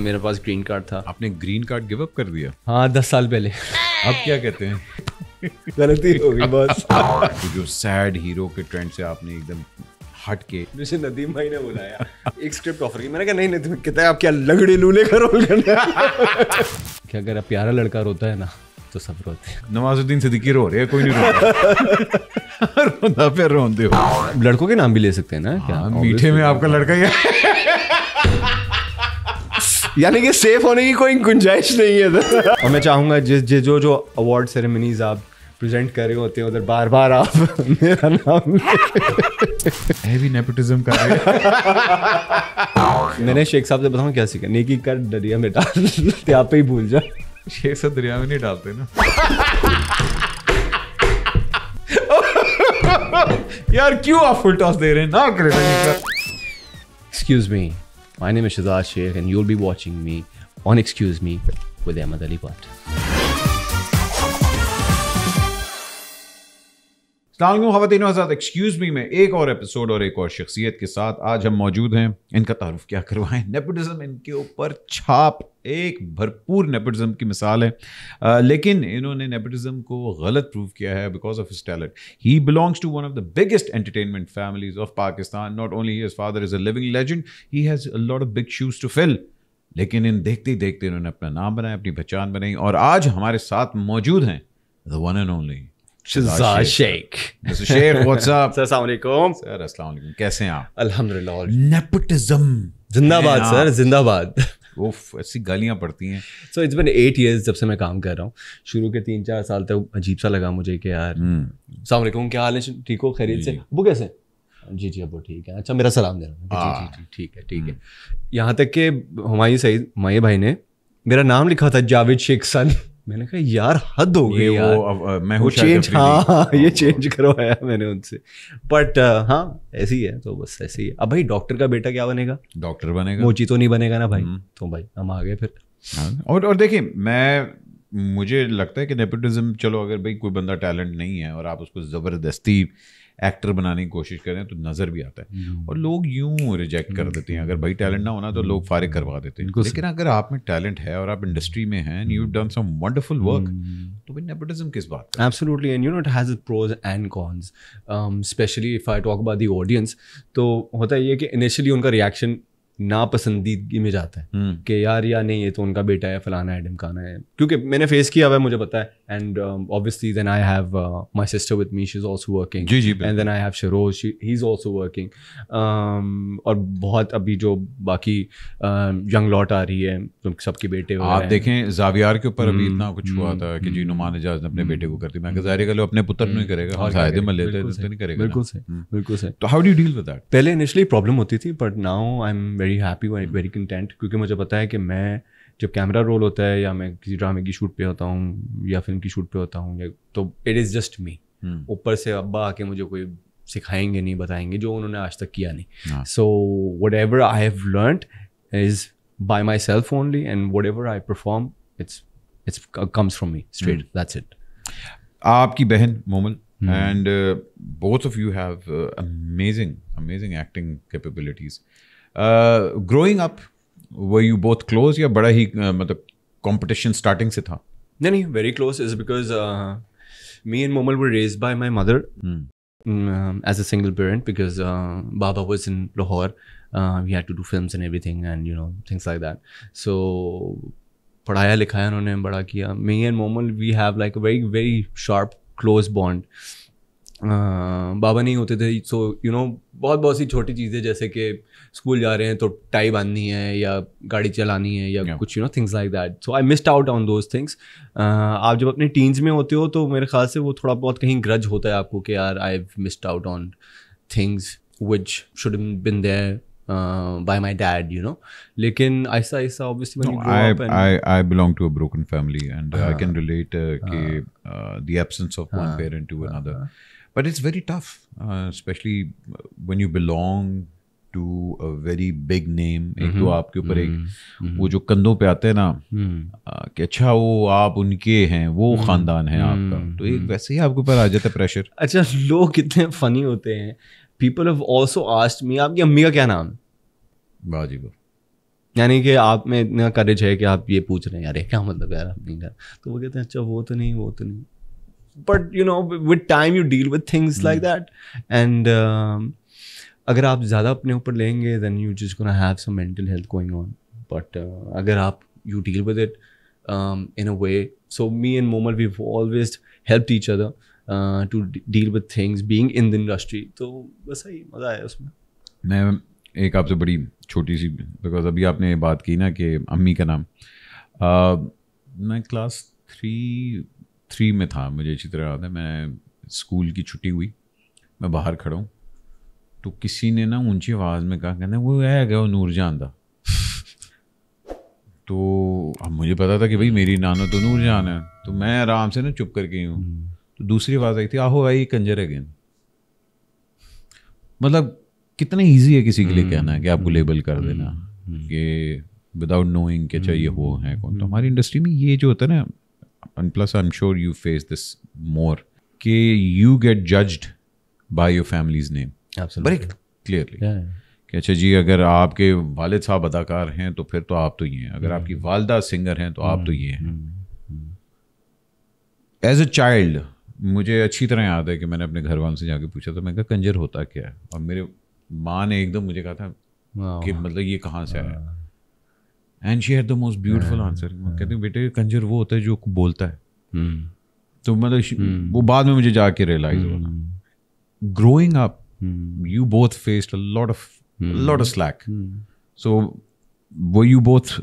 मेरे पास green card था आपने ग्रीन कार्ड गिव अप कर दिया हाँ दस साल पहले अब क्या कहते हैं गलती हो गई बस जो सैड हीरो के ट्रेंड से आपने एकदम हट के मुझे नदीम भाई ने बुलाया एक स्क्रिप्ट ऑफर की मैंने कहा नहीं नदीम कहता है आप क्या लगड़े लूले का रोल करना कि अगर आप प्यारा लड़का रोता है ना तो सब रोते हैं नवाजुद्दीन सिद्दीकी रो रहे हैं कोई नहीं रो रहा रोंदा फिर रोंदे हो लड़कों के नाम भी ले सकते हैं ना क्या हाँ, मीठे में आपका लड़का ही यानी कि सेफ होने की कोई गुंजाइश नहीं है तो। और मैं चाहूंगा जिस जो जो जो अवार्ड सेरेमनीज आप प्रेजेंट कर रहे होते हैं उधर बार बार आप मेरा नाम हैवी नेपोटिज्म कर रहे मैंने शेख साहब से बताऊं क्या सीखा नेकी कर दरिया में डाल आप ही भूल जा शेख साहब दरिया में नहीं डालते ना यार क्यों आप फुल टॉस दे रहे हैं ना करें excuse me My name is Shazad Sheikh and you'll be watching me on Excuse Me with Ahmed Ali Bhatt. खातिन एक्सक्यूज़ मी में एक और एपिसोड और एक और शख्सियत के साथ आज हम मौजूद हैं इनका तारुफ क्या करवाएं नेपोटिज़म इनके ऊपर छाप एक भरपूर नेपोटिज्म की मिसाल है आ, लेकिन इन्होंने नेपोटिज्म को गलत प्रूव किया है because of his talent he belongs to one of the biggest entertainment families of Pakistan not only his father is a living legend he has lot of big shoes to fill लेकिन इन देखते देखते इन्होंने अपना नाम बनाया अपनी पहचान बनाई और आज हमारे साथ मौजूद हैं the one and only Sheikh Sheikh sir sir अस्सलाम वालेकुम कैसे हैं आप अल्हम्दुलिल्लाह नेपोटिज्म जिंदाबाद सर जिंदाबाद उफ ऐसी पड़ती हैं सो इट्स एट जब से मैं काम कर रहा हूँ शुरू के तीन चार साल तक अजीब सा लगा मुझे कि यार हम्म. क्या हाल है ठीक हो खरीद से अबू कैसे जी जी अबू ठीक है अच्छा मेरा सलाम दे रहा हूँ हाँ। ठीक है ठीक है हम्म। यहाँ तक कि हमारी सही हमारे भाई ने मेरा नाम लिखा था जावेद शेख सन मैंने कहा यार हद हो गई वो अब मैं वो चेंज हाँ, हाँ ये चेंज हाँ। करवाया मैंने उनसे बट uh, हाँ ऐसी है तो बस ऐसी है अब भाई डॉक्टर का बेटा क्या बनेगा डॉक्टर बनेगा मोची तो नहीं बनेगा ना भाई हम्म। तो भाई हम आ गए फिर हाँ, और और देखिए मैं मुझे लगता है कि नेपोटिज्म चलो अगर भाई कोई बंदा टैलेंट नहीं है और आप उसको ज़बरदस्ती एक्टर बनाने की कोशिश करें तो नज़र भी आता है हम्म। और लोग यूं रिजेक्ट कर हम्म। देते हैं अगर भाई टैलेंट ना होना तो हम्म। लोग फारिग करवा देते हैं लेकिन अगर आप में टैलेंट है और आप इंडस्ट्री में हैं you done some wonderful work तो भाई नेपोटिज्म किस बात absolutely and you know it has pros and cons specially if I talk about the audience तो होता है ये कि इनिशियली उनका रिएक्शन पसंदीदगी में जाता है कि यार या नहीं ये तो उनका बेटा है फलाना है ढिमकाना है क्योंकि मैंने फेस किया हुआ है मुझे पता है and um, obviously then i have uh, my sister with me she's also working ji ji and then i have Sharoz she he's also working um, और बहुत अभी जो बाकी यंग uh, लॉट आ रही है तुम सबके बेटे हो आप देखें जावियार के ऊपर अभी हम्म, इतना कुछ हुआ था कि हम्म, जी हम्म। नुमान एजाज ने अपने बेटे को कर दिया मैं जाहिर है अपने पुत्र नहीं करेगा हम फायदे में लेते हैं तो नहीं करेगा बिल्कुल सही बिल्कुल सही तो how do deal with that पहले इनिशियली प्रॉब्लम होती थी but now I am very happy very content क्योंकि मुझे पता है कि मैं जब कैमरा रोल होता है या मैं किसी ड्रामे की शूट पे होता हूँ या फिल्म की शूट पे होता हूँ या तो इट इज़ जस्ट मी ऊपर से अब्बा आके मुझे कोई सिखाएंगे नहीं बताएंगे जो उन्होंने आज तक किया नहीं so whatever I have learn is by myself only and whatever I perform it's it's comes from me straight that's it आपकी बहन Momal and both of you have amazing amazing acting capabilities growing up were you both close या बड़ा ही uh, मतलब competition starting से था नहीं नहीं very close is because me and Momal were raised by my mother as a single parent because बाबा was in Lahore we had to do films and thing and you know things like that so पढ़ाया लिखाया उन्होंने बड़ा किया me and Momal we have like a very very sharp close bond बाबा नहीं होते थे सो यू नो बहुत बहुत सी छोटी चीज़ें जैसे कि स्कूल जा रहे हैं तो टाई बांधनी है या गाड़ी चलानी है या yeah. कुछ you know things like that so I missed out on those things आप जब अपने टीन्स में होते हो तो मेरे ख्याल से वो थोड़ा बहुत कहीं ग्रज होता है आपको कि यार I missed out on things which should been there by my dad you know लेकिन ऐसा ऐसा obviously when no, you grow I, up and I I belong to हाँ, uh, कि हाँ। uh, the absence of uh, one हाँ, parent but it's very tough specially when you belong to a very big name एक तो आपके ऊपर एक वो जो कंधों पे आते हैं ना hmm. कि अच्छा वो आप उनके हैं वो hmm. खानदान है hmm. आपका तो एक वैसे ही आपके ऊपर आ जाता है प्रेशर अच्छा लोग कितने फनी होते हैं people have also asked me आपकी अम्मी का क्या नाम वाजिब यानी कि आप में इतना करेज है कि आप ये पूछ रहे हैं यार क्या मतलब यार आप का तो वो कहते हैं अच्छा वो तो नहीं वो तो नहीं but you know with time you deal with things like that and अगर आप ज़्यादा अपने ऊपर लेंगे then you just gonna have some mental health going on but अगर आप you deal with it in a way so me and Momal we always help each other to deal with things being in the industry तो बस ही मज़ा आया उसमें मैं एक आपसे बड़ी छोटी सी बिकॉज अभी आपने बात की ना कि अम्मी का नाम uh, मैं क्लास थ्री थ्री में था मुझे अच्छी तरह याद है मैं स्कूल की छुट्टी हुई मैं बाहर खड़ा हूँ तो किसी ने ना ऊंची आवाज़ में कहा कहना वो है गया वो नूरजहान था तो अब मुझे पता था कि भाई मेरी नानो तो नूरजान है तो मैं आराम से ना चुप करके हूँ हम्म। तो दूसरी आवाज़ आई थी आहो आई कंजर अगेन मतलब कितना ईजी है किसी के लिए हम्म। कहना है कि आपको लेबल कर हम्म। देना कि विदाउट नोइंग के चाहिए वो है कौन तो हमारी इंडस्ट्री में ये जो होता है ना and plus i'm sure you face this more ke you get judged by your family's name absolutely very clearly yeah. yeah. अच्छा जी अगर आपके वालिद साहब अदाकार हैं तो फिर तो आप तो ये हैं अगर आपकी वालदा सिंगर हैं तो आप तो ये हैं एज अ चाइल्ड मुझे अच्छी तरह याद है कि मैंने अपने घर वालों से जाके पूछा तो मैं कहा कंजर होता क्या है और मेरे माँ ने एकदम मुझे कहा था कि मतलब ये कहाँ से आया and she had the most beautiful answer कहते बेटे कंजर वो होता है जो बोलता है hmm. तो मतलब hmm. वो बाद में मुझे जाके रियलाइज होगा growing up you both faced a lot of lot of slack so वो यू बोथ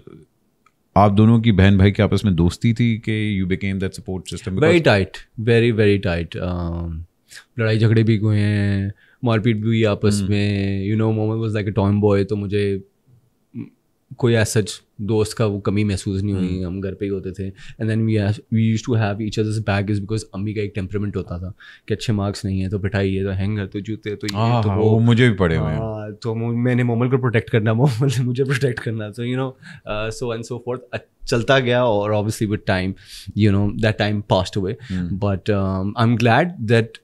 आप दोनों की बहन भाई की आपस में दोस्ती थी कि you became that support system very tight very very tight लड़ाई झगड़े भी हुए हैं मारपीट भी हुई आपस hmm. में you know moment was like a tomboy तो मुझे कोई ऐसा दोस्त का वो कमी महसूस नहीं हुई हम्म। हम घर पे ही होते थे and then we we use to have each other's bag is because अम्मी का एक टेम्परमेंट होता था कि अच्छे मार्क्स नहीं है तो पिटाई है तो हैंगर तो जूते तो ये हाँ, तो हाँ, वो मुझे भी पड़े हुए हैं हाँ, तो मैंने मोमल को प्रोटेक्ट करना मोमल ने मुझे प्रोटेक्ट करना तो you know so and so forth चलता गया और obviously with time you know that time passed हुए but I am glad that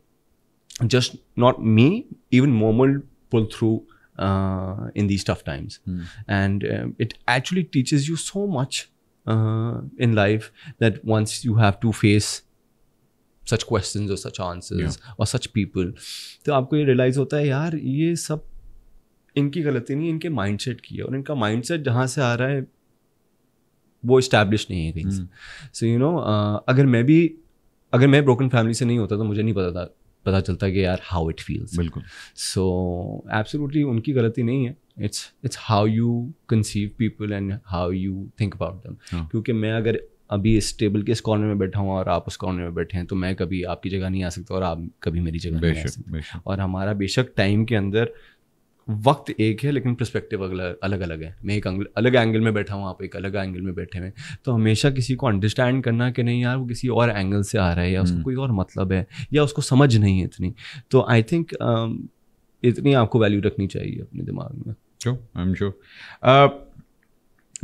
just not me even Momal pull through Uh, in these tough times. Hmm. And uh, it actually teaches you so much uh, in life that once you have to face such questions or such answers or such people, then you realize that this is all their mindset. And their mindset is वो establish नहीं है कहीं सो you no अगर मैं भी अगर मैं broken family से नहीं होता तो मुझे नहीं पता चलता है कि यार हाउ इट फील्स बिल्कुल सो एब्सोल्युटली उनकी गलती नहीं है it's it's how you conceive people and how you think about them क्योंकि मैं अगर अभी इस टेबल के इस कॉर्नर में बैठा हूँ और आप उस कॉर्नर में बैठे हैं तो मैं कभी आपकी जगह नहीं आ सकता और आप कभी मेरी जगह नहीं आ सकते और हमारा बेशक टाइम के अंदर वक्त एक है लेकिन प्रस्पेक्टिव अलग अलग अलग है मैं एक अलग एंगल में बैठा हूँ आप एक अलग एंगल में बैठे हुए तो हमेशा किसी को अंडरस्टैंड करना कि नहीं यार वो किसी और एंगल से आ रहा है या उसको हम्म। कोई और मतलब है या उसको समझ नहीं है इतनी तो आई थिंक um, इतनी आपको वैल्यू रखनी चाहिए अपने दिमाग में आई एम श्योर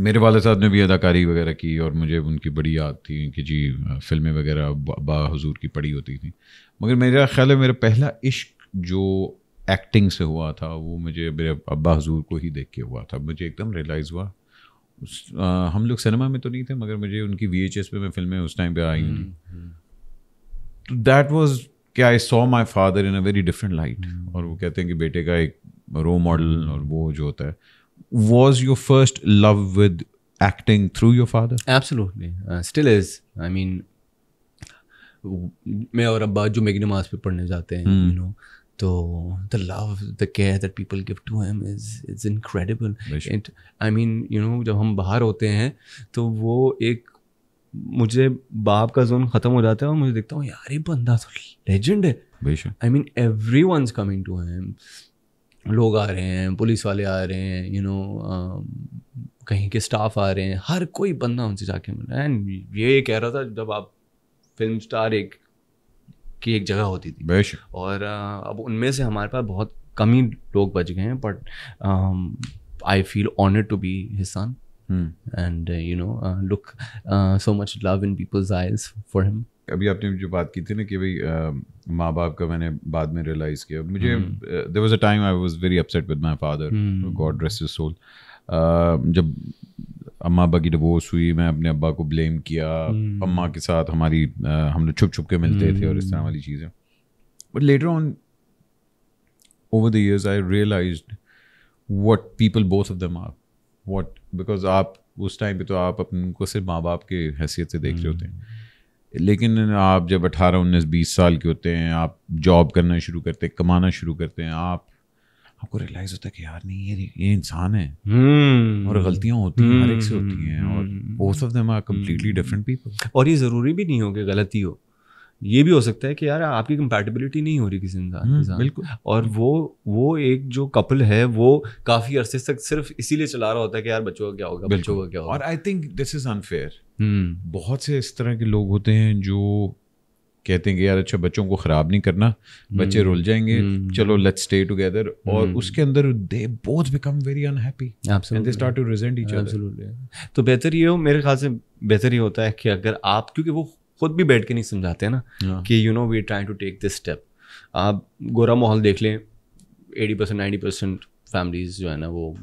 मेरे वाले साहब ने भी अदाकारी वगैरह की और मुझे उनकी बड़ी याद थी कि जी uh, फिल्में वगैरह बा हजूर की पड़ी होती थी मगर मेरा ख्याल है मेरा पहला इश्क जो एक्टिंग से हुआ था वो मुझे मेरे अब्बा हजूर को ही देख के हुआ था मुझे एकदम रियलाइज़ हुआ उस, आ, हम लोग सिनेमा में तो नहीं थे मगर मुझे उनकी वी एच एस पे मैं फिल्में उस टाइम पे आई हम्म, हम्म। तो दैट वॉज क्या I saw my father in a very different light और वो कहते हैं कि बेटे का एक रो मॉडल हम्म। और वो जो होता है was your first love with acting through your father absolutely still is I mean मैं और अब्बा जो मेघ नमाज पे पढ़ने जाते हैं यू नो तो the love the care that people give to him is is incredible And I mean you know जब हम बाहर होते हैं तो वो एक मुझे बाप का जोन खत्म हो जाता है और मुझे देखता हूँ यार ये बंदा तो लेजेंड है I mean every one coming to him लोग आ रहे हैं पुलिस वाले आ रहे हैं you you know know, uh, कहीं के स्टाफ आ रहे हैं हर कोई बंदा उनसे जाके मिल रहा है एंड ये कह रहा था जब आप फिल्म स्टार एक की एक जगह होती थी और अब उनमें से हमारे पास बहुत कम ही लोग बच गए हैं but I feel honour to be his son and you know look so much love in people's eyes for him अभी आपने जो बात की थी ना कि भाई माँ बाप का मैंने बाद में रियलाइज़ किया मुझे there hmm. Was a time I was very upset with my father God rest soul जब अम्मा अब्बा की डिवोर्स हुई मैं अपने अब्बा को ब्लेम किया हम्म। अम्मा के साथ हमारी हम लोग छुप छुप के मिलते थे और इस तरह हम्म। वाली चीज़ें but later on over the years I realise what people both of them are what because आप उस टाइम पे तो आप अपन को सिर्फ माँ बाप के हैसियत से देख रहे होते हैं हम्म। लेकिन आप जब अठारह उन्नीस बीस साल के होते हैं आप जॉब करना शुरू करते हैं कमाना शुरू करते हैं आप आपको रियलाइज होता है कि यार नहीं ये ये इंसान है hmm. और गलतियां होती हैं हर एक से होती हैं और both of them are completely different people और ये ज़रूरी भी नहीं हो कि गलती हो ये भी हो सकता है कि यार आपकी कंपेटेबिलिटी नहीं हो रही किसी इंसान हम्म, बिल्कुल और वो वो एक जो कपल है वो काफ़ी अरसे तक सिर्फ इसीलिए चला रहा होता है कि यार बच्चों का क्या होगा बच्चों का क्या होगा और I think this is unfair बहुत से इस तरह के लोग होते हैं जो कहते हैं कि यार अच्छा बच्चों को ख़राब नहीं करना बच्चे हम्म, रुल जाएंगे हम्म। चलो लेट्स स्टे टुगेदर और हम्म। उसके अंदर they both become very unhappy and they start to resent each other तो बेहतर ये हो मेरे ख्याल से बेहतर ये होता है कि अगर आप क्योंकि वो खुद भी बैठ के नहीं समझाते ना हाँ। कि you know we try to take this step आप गोरा माहौल देख लें eighty percent ninety percent families जो है ना वो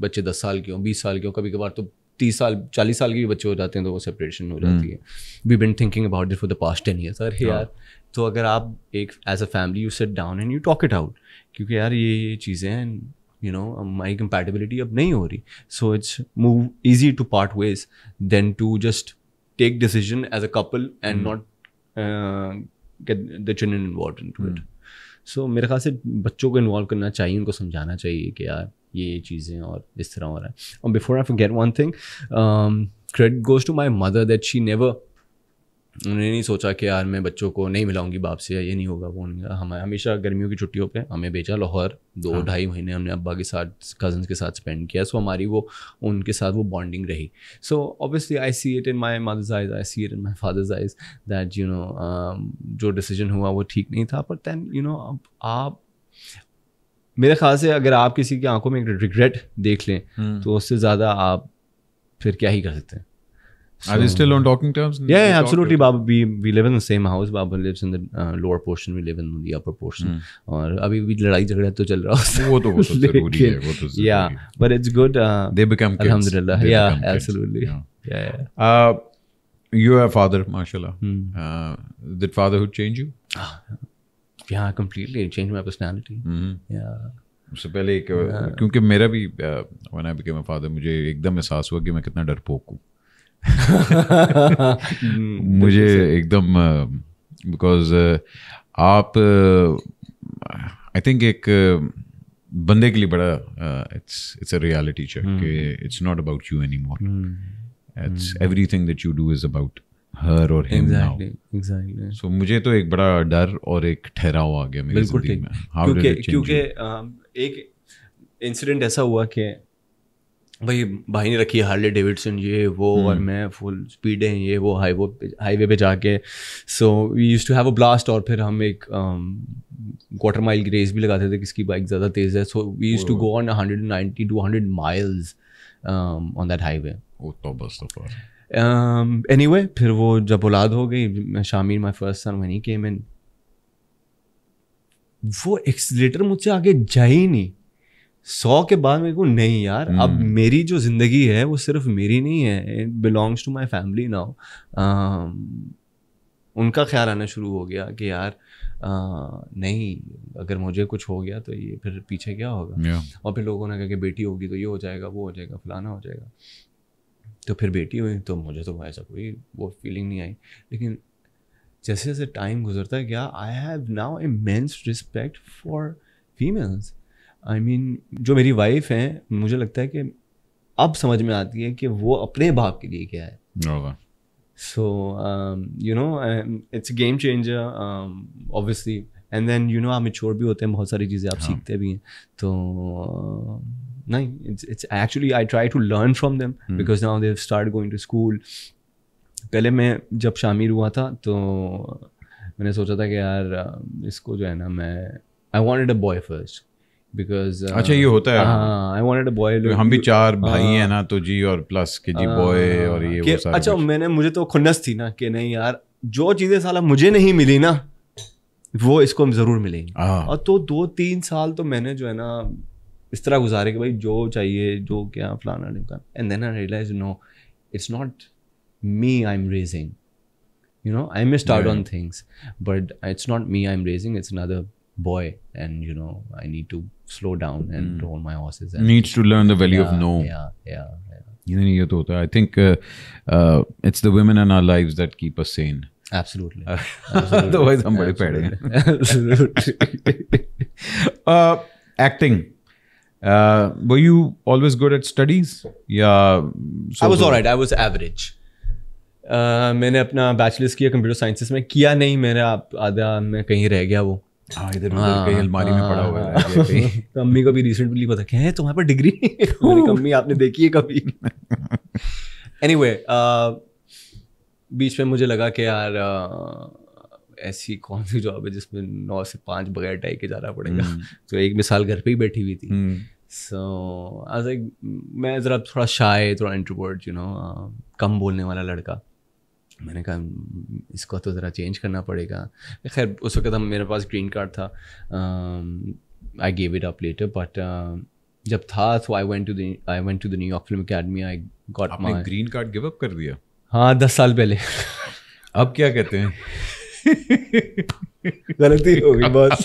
बच्चे दस साल के हों बीस साल के हों कभी कभार तो तीस साल चालीस साल के भी बच्चे हो जाते हैं तो वो सेपरेशन हो जाती हम्म। है we been thinking about this for the past ten years अरे हाँ। यार तो अगर आप एक as a family you sit down and you talk it out क्योंकि यार ये ये चीज़ें हैं यू नो माई कंपेटेबिलिटी अब नहीं हो रही so it's more easy to part ways than to just take decision as a couple and not get the children involve into it so so, मेरे ख्याल से बच्चों को इन्वॉल्व करना चाहिए उनको समझाना चाहिए कि यार ये ये चीज़ें और इस तरह हो रहा है और before I get one thing credit goes to my mother that she never उन्होंने नहीं सोचा कि यार मैं बच्चों को नहीं मिलाऊंगी बाप से ये नहीं होगा वो नहीं होगा हम हमेशा गर्मियों की छुट्टियों पे हमें भेजा लाहौर दो हाँ। ढाई महीने हमने अब्बा के साथ कजन के साथ स्पेंड किया सो हमारी वो उनके साथ वो बॉन्डिंग रही so obviously I see it in my mother's eyes I see it in my father's eyes that you know जो डिसीजन हुआ वो ठीक नहीं था बट दैन यू नो अब आप मेरे ख्याल से अगर आप किसी की आंखों में एक रिग्रेट देख लें हम्म। तो उससे ज़्यादा आप फिर क्या ही कर सकते हैं So, Are they still on talking terms? Yeah, yeah absolutely. Baba, we, we live in the same house. Baba lives in the uh, lower portion. We live in the upper portion. Hmm. और अभी भी लड़ाई झगड़ा तो चल रहा है वो तो वो तो जरूरी yeah but it's good uh, they become kids. alhamdulillah they yeah become absolutely kids. yeah yeah, yeah. Uh, you are father mashallah hmm. uh, did fatherhood change you yeah completely it changed my personality mm-hmm. yeah उससे पहले एक क्योंकि मेरा भी when I became a father मुझे एकदम एहसास हुआ कि मैं कितना डरपोक हूँ मुझे एकदम बिकॉज uh, uh, आप आई uh, थिंक एक uh, बंदे के लिए बड़ा it's it's a reality check कि it's not about you anymore it's everything that you do is about her और हिम नाउ एग्जैक्टली सो मुझे तो एक बड़ा डर और एक ठहराव आ गया मेरी जिंदगी में क्योंकि क्योंकि um, एक इंसिडेंट ऐसा हुआ कि भाई भाई ने रखी है हार्ले डेविडसन ये वो हम्म। और मैं फुल स्पीड है ये वो हाईवे पे हाईवे पे जाके so we used to have a blast और फिर हम एक क्वार्टर um, माइल की रेस भी लगाते थे किसकी बाइक ज़्यादा तेज़ है so we used to go on hundred ninety to hundred miles on that highway anyway फिर वो जब औलाद हो गई शामिर माई फर्स्ट सन वनी केम इन वो एक्सलेटर मुझसे आगे जा ही नहीं सौ के बाद मेरे को नहीं यार hmm. अब हम्म। मेरी जो जिंदगी है वो सिर्फ मेरी नहीं है it belongs to my family now उनका ख्याल आना शुरू हो गया कि यार आ, नहीं अगर मुझे कुछ हो गया तो ये फिर पीछे क्या होगा yeah. और फिर लोगों ने कहा कि बेटी होगी तो ये हो जाएगा वो हो जाएगा फलाना हो जाएगा तो फिर बेटी हुई तो मुझे तो ऐसा कोई वो फीलिंग नहीं आई लेकिन जैसे जैसे टाइम गुजरता गया I have now immense respect for females I I mean mean, जो मेरी वाइफ हैं मुझे लगता है कि अब समझ में आती है कि वो अपने बाप के लिए क्या है so you know it's game changer obviously and then you know आप मिच्योर भी होते हैं बहुत सारी चीज़ें आप हाँ. सीखते भी हैं तो uh, नहीं it's actually I try to learn from them because now they start going to school पहले मैं जब शामिल हुआ था तो मैंने सोचा था कि यार um, इसको जो है ना मैं I wanted a boy first Uh, अच्छा, हाँ, हाँ। तो हाँ। अच्छा, मुझे तो खुन्नस थी ना कि नहीं यार जो चीज़ें साला मुझे नहीं मिली ना वो इसको ज़रूर मिलेंगी और तो दो तीन साल तो मैंने जो है ना इस तरह गुजारे कि भाई जो चाहिए जो क्या फलाना and then I realize no it's not me I am raising you know I may start on things but it's not me I am raising it's another boy and you know i need to slow down and mm. hold my horses and needs to learn the value yeah, of no yeah yeah, yeah. i think uh, uh, it's the women in our lives that keep us sane absolutely, uh, absolutely. otherwise i'm very bad absolutely uh, acting uh, were you always good at studies yeah so i was all right i was average uh, मैंने अपना bachelors किया computer sciences में किया नहीं मेरा आधा मैं कहीं रह गया वो इधर उधर मतलब हाँ, हुआ है हाँ, हाँ। तो uh, बीच में मुझे लगा कि यार uh, ऐसी कौन सी जॉब है जिसमें नौ से पांच बगैर टाई के जाना पड़ेगा हम्म। तो एक मिसाल घर पे ही बैठी हुई थी सो आज एक मैं ज़रा थोड़ा शायद थोड़ा इंट्रोवर्ट यू नो कम बोलने वाला लड़का मैंने कहा हम्म, इसको तो ज़रा चेंज करना पड़ेगा खैर उस वक्त हम मेरे पास ग्रीन कार्ड था I gave it up later but जब था तो I went to I went to the New York film academy I got my green card give up कर दिया हाँ दस साल पहले अब क्या कहते हैं गलती हो गई बस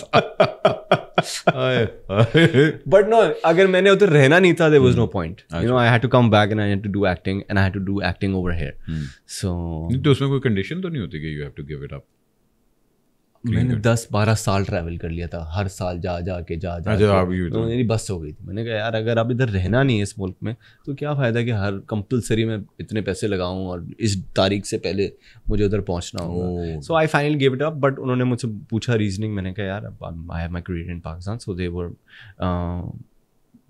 बट नो अगर मैंने उधर रहना नहीं था there was no point you know I had to come back and I had to do acting and I had to do acting over here so तो उसमें कोई कंडीशन तो नहीं होती कि you have to give it up मैंने दस बारह साल ट्रैवल कर लिया था हर साल जा जा के जा जा अच्छा, तो, तो मेरी बस हो गई थी मैंने कहा यार अगर आप इधर रहना नहीं है इस मुल्क में तो क्या फ़ायदा कि हर कंपलसरी मैं इतने पैसे लगाऊं और इस तारीख से पहले मुझे उधर पहुँचना हो so I final give it up but उन्होंने मुझसे पूछा रीजनिंग मैंने कहा यार I have my in Pakistan so देवर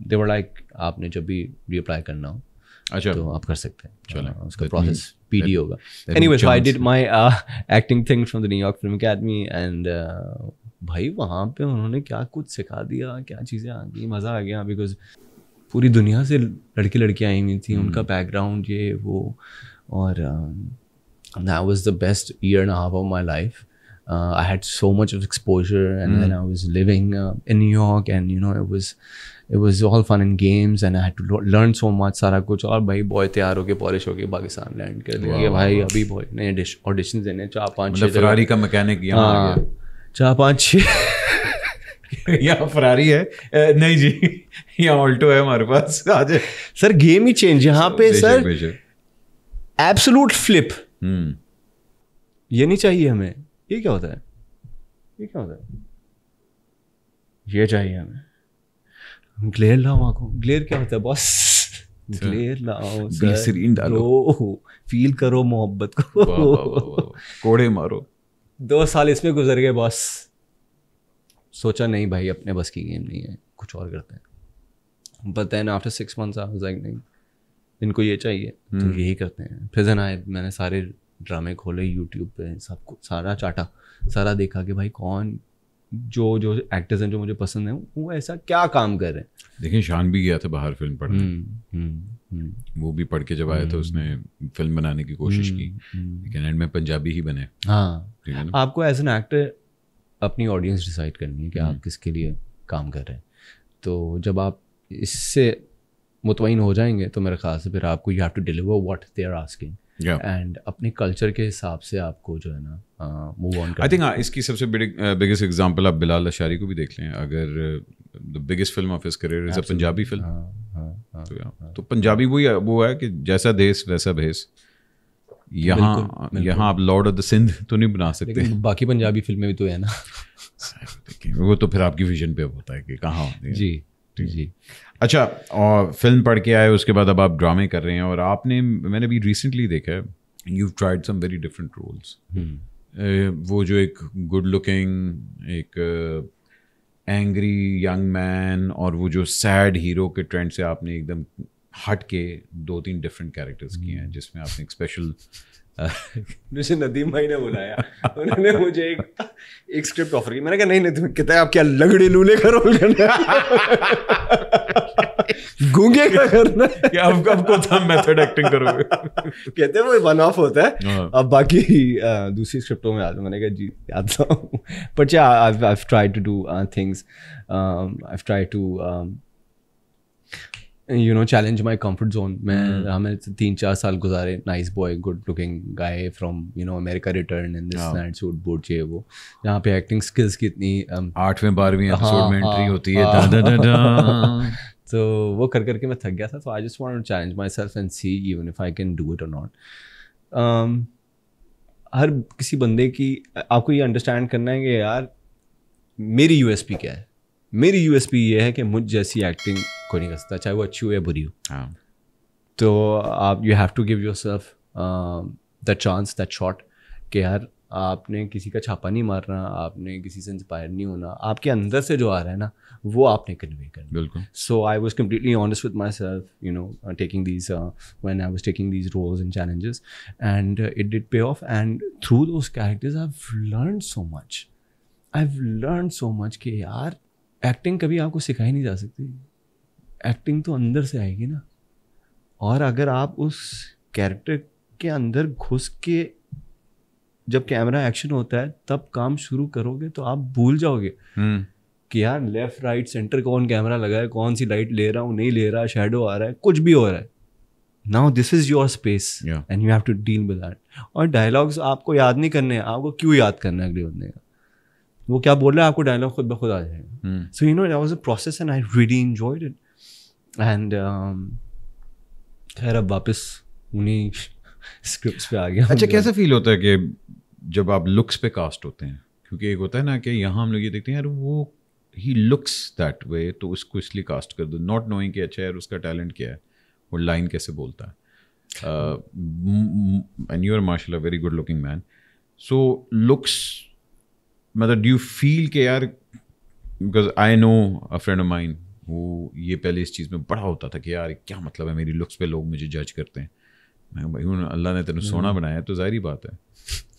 देवर लाइक आपने जब भी रीअप्लाई करना हो अच्छा तो आप कर सकते हैं चलो हाँ, उसका प्रोसेस PD that, होगा anyway so I did my acting thing from the New York film academy and भाई वहाँ पे उन्होंने क्या कुछ सिखा दिया क्या चीज़ें आ गई मज़ा आ गया बिकॉज पूरी दुनिया से लड़के लड़कियाँ आई हुई थी hmm. उनका बैकग्राउंड ये वो और that was the best year and half of my life I had so much of exposure and then I was living in New York and you know it was it was all fun in games and I to learn so much सारा कुछ और भाई boy तैयार हो गए polish हो गए Pakistan land कर wow. भाई अभी बॉय ने ऑडिशन देने चार पाँच फरारी मतलब का मैकेनिक हाँ चार पाँच छः यहाँ फरारी है नहीं जी यहाँ ऑल्टो है हमारे पास आज सर गेम ही चेंज यहाँ पे सर एब्सोलूट हम्म। फ्लिप ये नहीं चाहिए हमें ये क्या होता है ये क्या होता है ये चाहिए हमें ग्लेयर लाओ आंखों ग्लेयर क्या होता है बॉस अच्छा। ग्लेयर लाओ ग्लिसरीन डालो फील करो मोहब्बत को कोड़े मारो दो साल इसमें गुजर गए बॉस सोचा नहीं भाई अपने बस की गेम नहीं है कुछ और करते हैं but then after six months I was like नहीं इनको ये चाहिए तो हम्म। यही करते हैं फिर देन आए मैंने सारे ड्रामे खोले यूट्यूब पे सब कुछ सारा चाटा सारा देखा कि भाई कौन जो जो एक्टर्स हैं जो मुझे पसंद हैं वो ऐसा क्या काम कर रहे हैं देखिए शान भी गया था बाहर फिल्म पढ़ने हम्म, हम्म, हम्म। वो भी पढ़ के जब आया था उसने फिल्म बनाने की कोशिश की लेकिन एंड में पंजाबी ही बने हाँ आपको एज एन एक्टर अपनी ऑडियंस डिसाइड करनी है कि आप किसके लिए काम कर रहे हैं तो जब आप इससे मुतमिन हो जाएंगे तो मेरे ख्याल से फिर आपको you have to deliver what they are asking and yeah. अपने कल्चर के हिसाब से आपको जो है ना मूव ऑन आई थिंक इसकी सबसे बिगेस्ट एग्जाम्पल आप बिलाल अशारी को भी देख लें अगर the biggest film of his career is a Punjabi film तो पंजाबी हाँ। तो वही वो है कि जैसा देश वैसा भेस यहाँ यहाँ आप लॉर्ड ऑफ द सिंध तो नहीं बना सकते बाकी पंजाबी फिल्में भी तो है ना वो तो फिर आपकी विजन पे होता है कि कहाँ जी जी अच्छा और फिल्म पढ़ के आए उसके बाद अब आप ड्रामे कर रहे हैं और आपने मैंने भी रिसेंटली देखा है you tried some very different roles वो जो एक गुड लुकिंग एक एंग्री यंग मैन और वो जो सैड हीरो के ट्रेंड से आपने एकदम हट के दो तीन डिफरेंट कैरेक्टर्स किए हैं hmm. जिसमें आपने एक स्पेशल मुझे नदीम भाई ने बुलाया उन्होंने मुझे एक एक स्क्रिप्ट ऑफर की मैंने कहा नहीं नदीम कहता है आप क्या लगड़े लूले का रोल करना गूंगे का करना कि अब आपको को था मेथड एक्टिंग करोगे कहते हैं वो वन ऑफ होता है हाँ। अब बाकी दूसरी स्क्रिप्टों में आते मैंने कहा जी याद था बट या I I try to do things I try to you know challenge my comfort zone मैं hmm. हमें तीन चार साल गुजारे nice boy good looking guy from you know America return in this and suit board चाहिए वो जहाँ पे एक्टिंग स्किल्स की इतनी um, आठवें बारहवीं एपिसोड हाँ, में एंट्री हाँ, होती है दा दा दा दा तो वो कर करके मैं थक गया था तो I just want to challenge myself and see even if I can do it और नॉट हर किसी बंदे की आपको ये अंडरस्टैंड करना है कि यार मेरी यू क्या है मेरी यूएसपी ये है कि मुझ जैसी एक्टिंग को नहीं कर सकता चाहे वो अच्छी हो या बुरी हो हाँ। तो आप you have to give yourself the chance that shot कि यार आपने किसी का छापा नहीं मारना आपने किसी से इंस्पायर नहीं होना आपके अंदर से जो आ रहा है ना वो आपने कन्वे करना बिल्कुल so I was completely honest with myself you know taking these when I was taking these roles and challenges and it did pay off and through those characters I learn so much I learn so much कि यार acting कभी आपको सिखाई नहीं जा सकती acting तो अंदर से आएगी ना और अगर आप उस कैरेक्टर के अंदर घुस के जब कैमरा एक्शन होता है तब काम शुरू करोगे तो आप भूल जाओगे हम्म। कि यार लेफ्ट राइट सेंटर कौन कैमरा लगा है कौन सी लाइट ले रहा हूँ नहीं ले रहा शेडो आ रहा है कुछ भी हो रहा है now this is your space and you have to deal with that और डायलॉग्स आपको याद नहीं करने हैं आपको क्यों याद करना है अगले बंदे का वो क्या बोल रहा है आपको डायलॉग खुद ब खुद आ जाएगा so you know it was a process and I really enjoyed it एंड खैर अब वापस उन्हीं स्क्रिप्ट पे आ गया अच्छा कैसा फील होता है कि जब आप लुक्स पे कास्ट होते हैं क्योंकि एक होता है ना कि यहाँ हम लोग ये देखते हैं यार वो ही लुक्स दैट वे तो उसको इसलिए कास्ट कर दो नॉट नोइंग कि अच्छा यार उसका टैलेंट क्या है वो लाइन कैसे बोलता है and you are marshal a very good looking man so looks मतलब डू फील के यार because I know a friend of mine वो ये पहले इस चीज़ में बड़ा होता था कि यार क्या मतलब है मेरी लुक्स पे लोग मुझे जज करते हैं मैं भाई अल्लाह ने तेन सोना हम्म। बनाया तो जाहिर बात है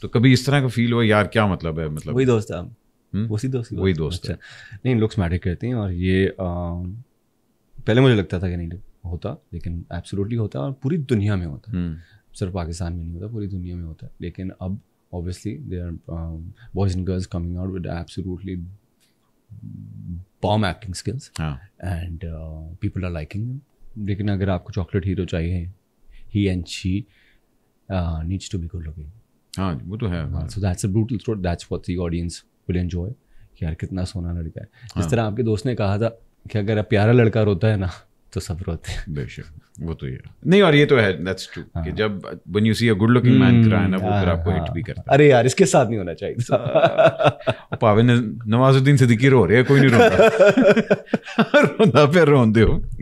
तो कभी इस तरह का फील हुआ यार क्या मतलब है मतलब वही दोस्त है उसी हम्म? दोस्त वही दोस्त अच्छा नहीं लुक्स मैटर करते हैं और ये आ, पहले मुझे लगता था कि नहीं होता लेकिन एब्सोलूटली होता है और पूरी दुनिया में होता है हम्म। सिर्फ पाकिस्तान में नहीं होता पूरी दुनिया में होता है लेकिन अब obviously there are um, boys and girls coming out with absolutely bomb acting skills हाँ. and uh, people are liking them लेकिन अगर आपको चॉकलेट हीरो चाहिए ही and she needs to be good looking हाँ वो तो है so that's a brutal truth that's what the audience will enjoy यार कितना सोना लड़का है हाँ. जिस तरह आपके दोस्त ने कहा था कि अगर प्यारा लड़का रोता है ना तो सब रोते बेशक वो तो ये नहीं और ये तो है दैट्स ट्रू हाँ। कि जब when you see a good looking man crying अब वो हाँ, फिर आपको हिट हाँ, भी हाँ। करता है अरे यार इसके साथ नहीं होना चाहिए पावे ने नवाजुद्दीन सिद्दीकी रो रहे कोई नहीं रोता रोंदा फिर रोंदे हो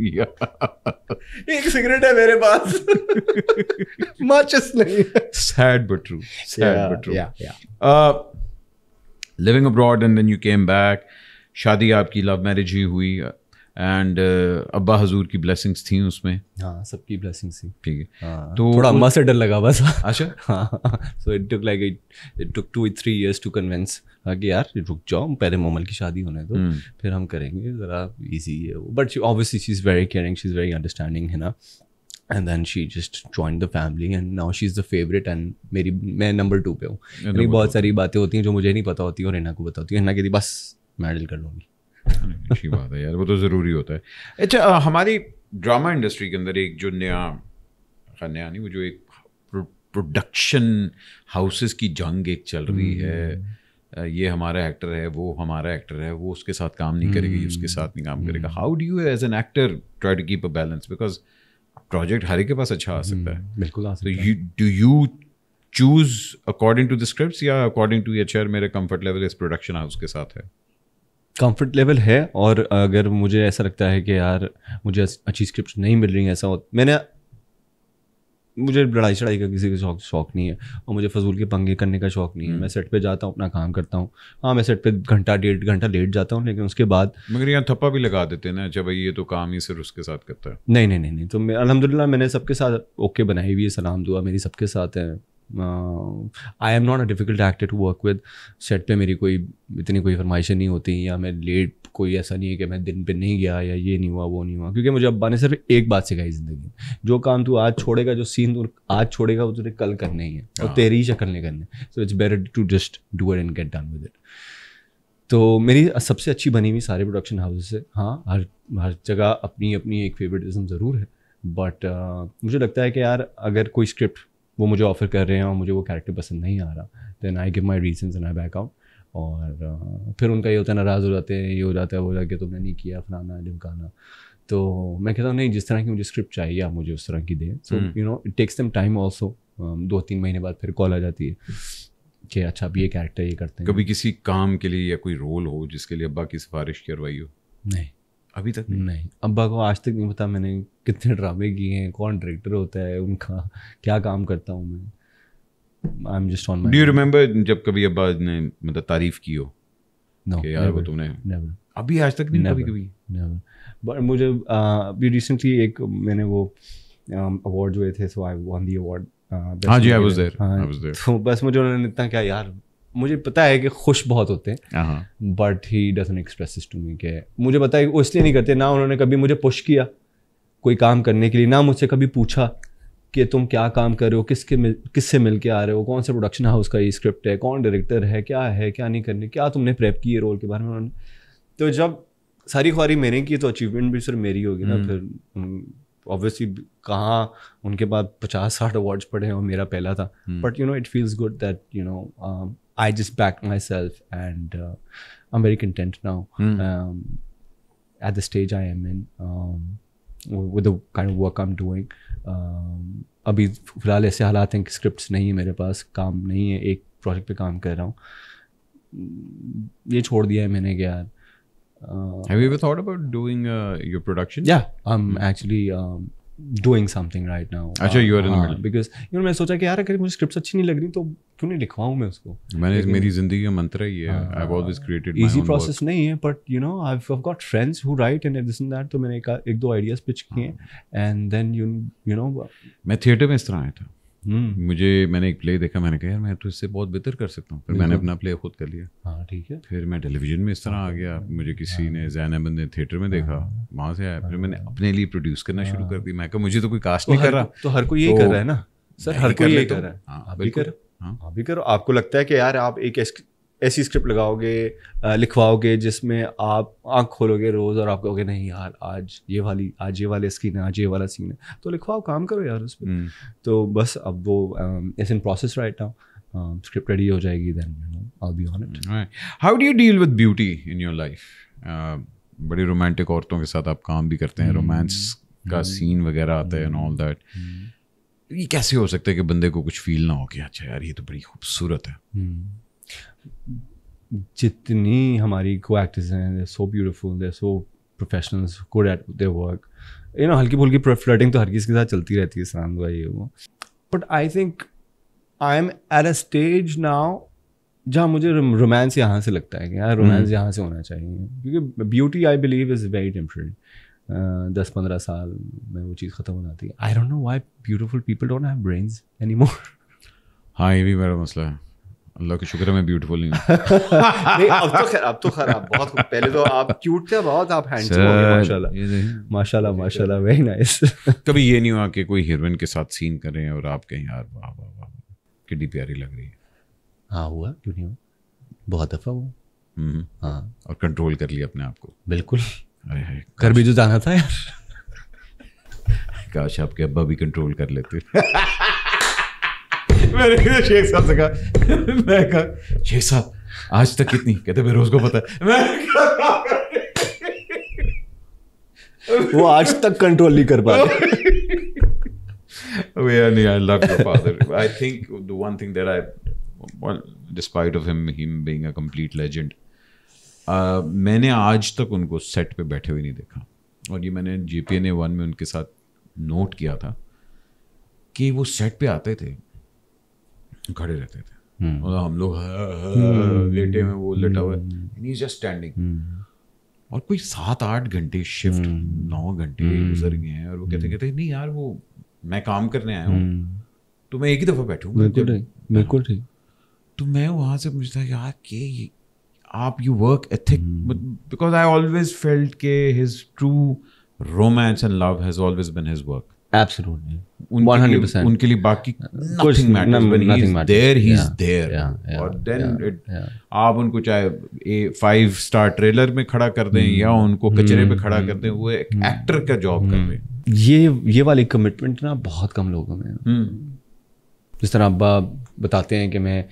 एक सिगरेट है मेरे पास माचिस नहीं sad but true sad but true living abroad and then you came back शादी आपकी लव मैरिज ही हुई एंड uh, अब्बा हजूर की ब्लेसिंग्स थी उसमें हाँ सबकी ब्लेसिंग्स थी ठीक है हाँ, तो थोड़ा अम्मा से डर लगा बस अच्छा हाँ so it took like it it took two three years to convince कि यार रुक जाओ पहले मोमल की शादी होने दो तो, फिर हम करेंगे ज़रा ईजी है वो but obviously she is very caring she is very understanding है ना and then she just join the family and now she is the favourite and मेरी मैं नंबर टू पे हूँ मेरी बहुत सारी बातें होती हैं जो मुझे नहीं पता होती और हिना को बताती हूँ हिना कहती बस मैडल कर लूँगी अच्छी बात है यार वो तो ज़रूरी होता है अच्छा हमारी ड्रामा इंडस्ट्री के अंदर एक जो नया नया नहीं वो जो एक प्रोडक्शन हाउसेस की जंग एक चल रही है ये हमारा एक्टर है वो हमारा एक्टर है वो उसके साथ काम नहीं करेगी उसके साथ नहीं काम करेगा how do you as an actor try to keep a balance because project हर एक के पास अच्छा आ सकता है बिल्कुल आ सकता है do you choose according to the script या अकॉर्डिंग टू ये मेरे कंफर्ट लेवल इस प्रोडक्शन हाउस के साथ है कंफर्ट लेवल है और अगर मुझे ऐसा लगता है कि यार मुझे अच्छी स्क्रिप्ट नहीं मिल रही है ऐसा मैंने मुझे लड़ाई चढ़ाई का किसी का शौक शौक नहीं है और मुझे फजूल के पंगे करने का शौक नहीं है हम्म। मैं सेट पे जाता हूँ अपना काम करता हूँ हाँ मैं सेट पे घंटा डेढ़ घंटा लेट जाता हूँ लेकिन उसके बाद मगर यहाँ थप्पा भी लगा देते हैं ना अच्छा भाई ये तो काम ही सिर्फ उसके साथ करता है नहीं नहीं नहीं नहीं तो मैं अलहमदिल्ला मैंने सबके साथ ओके बनाई हुई है सलाम दुआ मेरी सबके साथ है I am not a difficult actor to work with set पे मेरी कोई इतनी कोई फरमाइशें नहीं होती या मैं लेट कोई ऐसा नहीं है कि मैं दिन पे नहीं गया या ये नहीं हुआ वो नहीं हुआ क्योंकि मुझे अब्बा ने सिर्फ एक बात सिखाई ज़िंदगी में जो काम तू आज छोड़ेगा जो सीन तू आज छोड़ेगा वो तुझे कल करने ही है और हाँ। तेरी ही शक्ल नहीं करने so it's better to just do it and get done with it तो मेरी सबसे अच्छी बनी हुई सारे प्रोडक्शन हाउसेस से हाँ हर हर जगह अपनी अपनी एक फेवरेटिज्म ज़रूर है बट uh, मुझे लगता है कि यार अगर कोई स्क्रिप्ट वो मुझे ऑफ़र कर रहे हैं और मुझे वो कैरेक्टर पसंद नहीं आ रहा then I give my reason and I back out और फिर उनका ये होता है नाराज़ हो जाते हैं ये हो जाता है वो जाके तुमने नहीं किया फलाना लिमकाना तो मैं कहता हूँ नहीं जिस तरह की मुझे स्क्रिप्ट चाहिए आप मुझे उस तरह की दें so you know it takes them time also दो तीन महीने बाद फिर कॉल आ जाती है कि अच्छा अब ये कैरेक्टर ये करते हैं कभी किसी काम के लिए या कोई रोल हो जिसके लिए अब्बा की सिफारिश करवाई हो नहीं अभी तक नहीं अब्बा को आज तक नहीं पता मैंने कितने ड्रामे किए हैं कौन डायरेक्टर होता है उनका क्या काम करता हूँ मैं I am just on do you remember जब कभी अब्बा ने मतलब तारीफ की हो no, कि यार never, वो तुमने never. अभी आज तक नहीं never, कभी कभी बट मुझे अभी रिसेंटली एक मैंने वो अवार्ड um, थे सो आई वॉन दी अवार्ड हाँ जी I was there I was there तो बस मुझे उन्होंने इतना क्या यार मुझे पता है कि खुश बहुत होते हैं but he doesn't express to me के मुझे पता है वो इसलिए नहीं करते ना उन्होंने कभी मुझे पुश किया कोई काम करने के लिए ना मुझसे कभी पूछा कि तुम क्या काम कर रहे हो किसके मिल किस से मिल के आ रहे हो कौन से प्रोडक्शन हाउस का ये स्क्रिप्ट है कौन डायरेक्टर है क्या है क्या नहीं करने क्या तुमने प्रेप की है रोल के बारे में उन्होंने तो जब सारी ख्वारी मैंने की तो अचीवमेंट भी सिर्फ मेरी होगी ना हम्म। फिर ऑब्वियसली हम्म, कहाँ उनके बाद पचास साठ अवार्ड्स पड़े हैं और मेरा पहला था but you know it feels good that you know I just backed myself, and uh, I'm very content now. Mm. Um, at the stage I am in, um, with the kind of work I'm doing. Um, अभी फिलहाल ऐसे हालात हैं कि scripts नहीं है मेरे पास काम नहीं है एक प्रोजेक्ट पे काम कर रहा हूँ hmm, ये छोड़ दिया है मैंने यार Uh, Have you ever thought about doing uh, your production? Yeah, I'm hmm. actually um, doing something right now अच्छा you are in middle because you मैं सोचा कि यार अगर मुझे स्क्रिप्ट्स अच्छी नहीं लग रही तो क्यों नहीं लिखवाऊं मैं उसको मैंने मेरी जिंदगी का मंत्र ही है I have always created easy process नहीं है but you know I have got friends who write and this and that तो मैंने एक, एक दो आइडियाज पिच किए and then you you know मैं थिएटर में इस तरह आया था हम्म। मुझे मैंने एक प्ले देखा मैंने कहा यार मैं तो इससे बहुत बेहतर कर सकता हूँ फिर मैंने अपना प्ले खुद कर लिया हाँ ठीक है फिर मैं टेलीविजन में इस तरह आ गया हाँ। मुझे किसी हाँ। ने जैन अहमद ने थिएटर में देखा हाँ। वहाँ से आया फिर मैंने अपने लिए प्रोड्यूस करना शुरू कर दी मैं कहा मुझे तो कोई कास्ट तो नहीं कर रहा तो हर कोई यही तो कर रहा है ना सर हर कोई यही तो कर रहा है आप करो अभी करो आपको लगता है कि यार आप एक ऐसी स्क्रिप्ट लगाओगे लिखवाओगे जिसमें आप आँख खोलोगे रोज़ और आप कहोगे नहीं यार आज ये वाली आज ये वाले स्क्रीन है आज ये वाला सीन है तो लिखवाओ काम करो यार उस पर हम्म। तो बस अब वो is in process right now script ready हो जाएगी then you know I be on it how do you deal with beauty in your life बड़ी रोमांटिक औरतों के साथ आप काम भी करते हैं रोमांस mm, का सीन mm, वगैरह आता है एंड ऑल दैट ये कैसे हो सकता है कि बंदे को कुछ फील ना हो कि अच्छा यार ये तो बड़ी खूबसूरत है mm. जितनी हमारी को एक्टर्स हैं so beautiful they so professionals good at their work you know हल्की फुल्की फ्लडिंग तो हर किसी के साथ चलती रहती है सलाम दुआ वो but I think I am at a stage now जहाँ मुझे रोमांस यहाँ से लगता है कि यार रोमांस hmm. यहाँ से होना चाहिए क्योंकि beauty I believe is very different दस पंद्रह साल में वो चीज़ ख़त्म हो जाती है I don't know why beautiful people don't have brains any more हाँ ये भी मेरा मसला है अल्लाह का शुक्र मैं ब्यूटीफुल नहीं नहीं अब तो खैर अब तो खराब आप बहुत पहले तो आप क्यूट थे बहुत आप हैंडसम हो माशाल्लाह माशाल्लाह माशाल्लाह वेरी नाइस कभी ये नहीं हुआ कि कोई हीरोइन के साथ सीन कर रहे हैं और आप कहें यार वाह वाह वाह कितनी प्यारी लग रही है हाँ हुआ क्यों नहीं हुआ बहुत दफ़ा हुआ हम्म। हाँ और कंट्रोल कर लिया अपने आप को बिल्कुल अरे कर भी जो तो जाना था यार काश आपके अब्बा भी कंट्रोल कर लेते मैंने शेख साहब से कहा मैं कहा शेख साहब आज तक कितनी कहते बेरोज को पता है मैं वो आज तक कंट्रोल नहीं कर पाते are near. I love your father. I think the one thing that I, well, despite of him, him being a complete legend, uh, मैंने आज तक उनको सेट पे बैठे हुए नहीं देखा और ये मैंने जी वन में उनके साथ नोट किया था कि वो सेट पे आते थे खड़े रहते थे हम्म। और हम लोग हाँ, हाँ, हम्म। लेटे हुए वो लेटा हुआ है जस्ट हम्म। स्टैंडिंग और कोई सात आठ घंटे शिफ्ट नौ घंटे गुजर गए हैं और वो कहते कहते नहीं यार वो मैं काम करने आया हूँ तो मैं एक ही दफ़ा बैठूंगा बिल्कुल ठीक तो मैं वहां से पूछता यार के आप you work ethic because I always felt के his true romance and love has always been his work Absolutely. One percent. उनके लिए बाकी nothing matters. When nothing he's matters. there, he's yeah, there. Yeah, yeah, और then yeah, it, yeah. आप उनको चाहे five star trailer में खड़ा कर दें hmm. या उनको कचरे hmm. पे खड़ा hmm. कर दें वो एक एक्टर का जॉब कर रहे हैं ये ये वाली कमिटमेंट ना बहुत कम लोगों में जिस तरह अब्बा बताते हैं कि मैं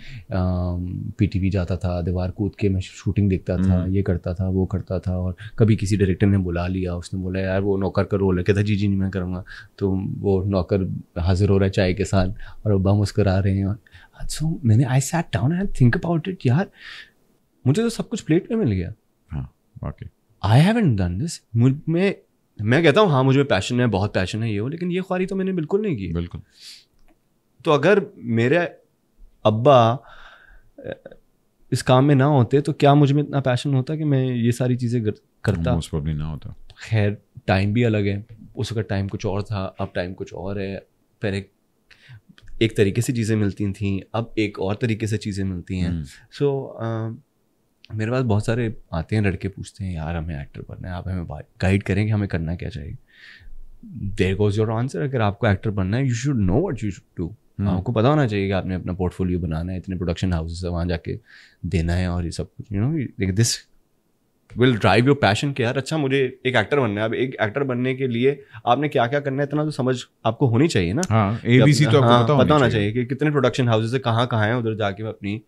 पीटीवी जाता था दीवार कूद के मैं शूटिंग देखता था हम्म। ये करता था वो करता था और कभी किसी डायरेक्टर ने बुला लिया उसने बोला यार वो नौकर का रोल है कहता जी जी मैं करूँगा तो वो नौकर हाजिर हो रहा है चाय के साथ और अब्बा मुस्करा रहे हैं और सो अच्छा, मैंने I sat down I think about it यार मुझे तो सब कुछ प्लेट में मिल गया आई हैवन डन दिस मैं कहता हूँ हाँ मुझे पैशन है बहुत पैशन है ये हो लेकिन ये ख्वारी तो मैंने बिल्कुल नहीं की बिल्कुल तो अगर मेरे अब्बा इस काम में ना होते तो क्या मुझ में इतना पैशन होता कि मैं ये सारी चीज़ें करता उस ना होता खैर टाइम भी अलग है उसका टाइम कुछ और था अब टाइम कुछ और है पहले एक तरीके से चीज़ें मिलती थी अब एक और तरीके से चीज़ें मिलती हैं सो हम्म। so, मेरे पास बहुत सारे आते हैं लड़के पूछते हैं यार हमें एक्टर बनना है आप हमें गाइड करें कि हमें करना क्या चाहिए देर गोज योर आंसर अगर आपको एक्टर बनना है you should know what you should do hmm. आपको पता होना चाहिए कि आपने अपना पोर्टफोलियो बनाना है इतने प्रोडक्शन हाउसेस है वहाँ जाके देना है और ये सब कुछ you know this will drive your passion के यार अच्छा मुझे एक एक्टर बनना है अब एक एक्टर बनने के लिए आपने क्या क्या करना है इतना तो समझ आपको होनी चाहिए ना हाँ, तो आपको हाँ, पता होना चाहिए।, चाहिए कि कितने प्रोडक्शन हाउसेज है कहाँ कहाँ हैं उधर जाके मैं अपनी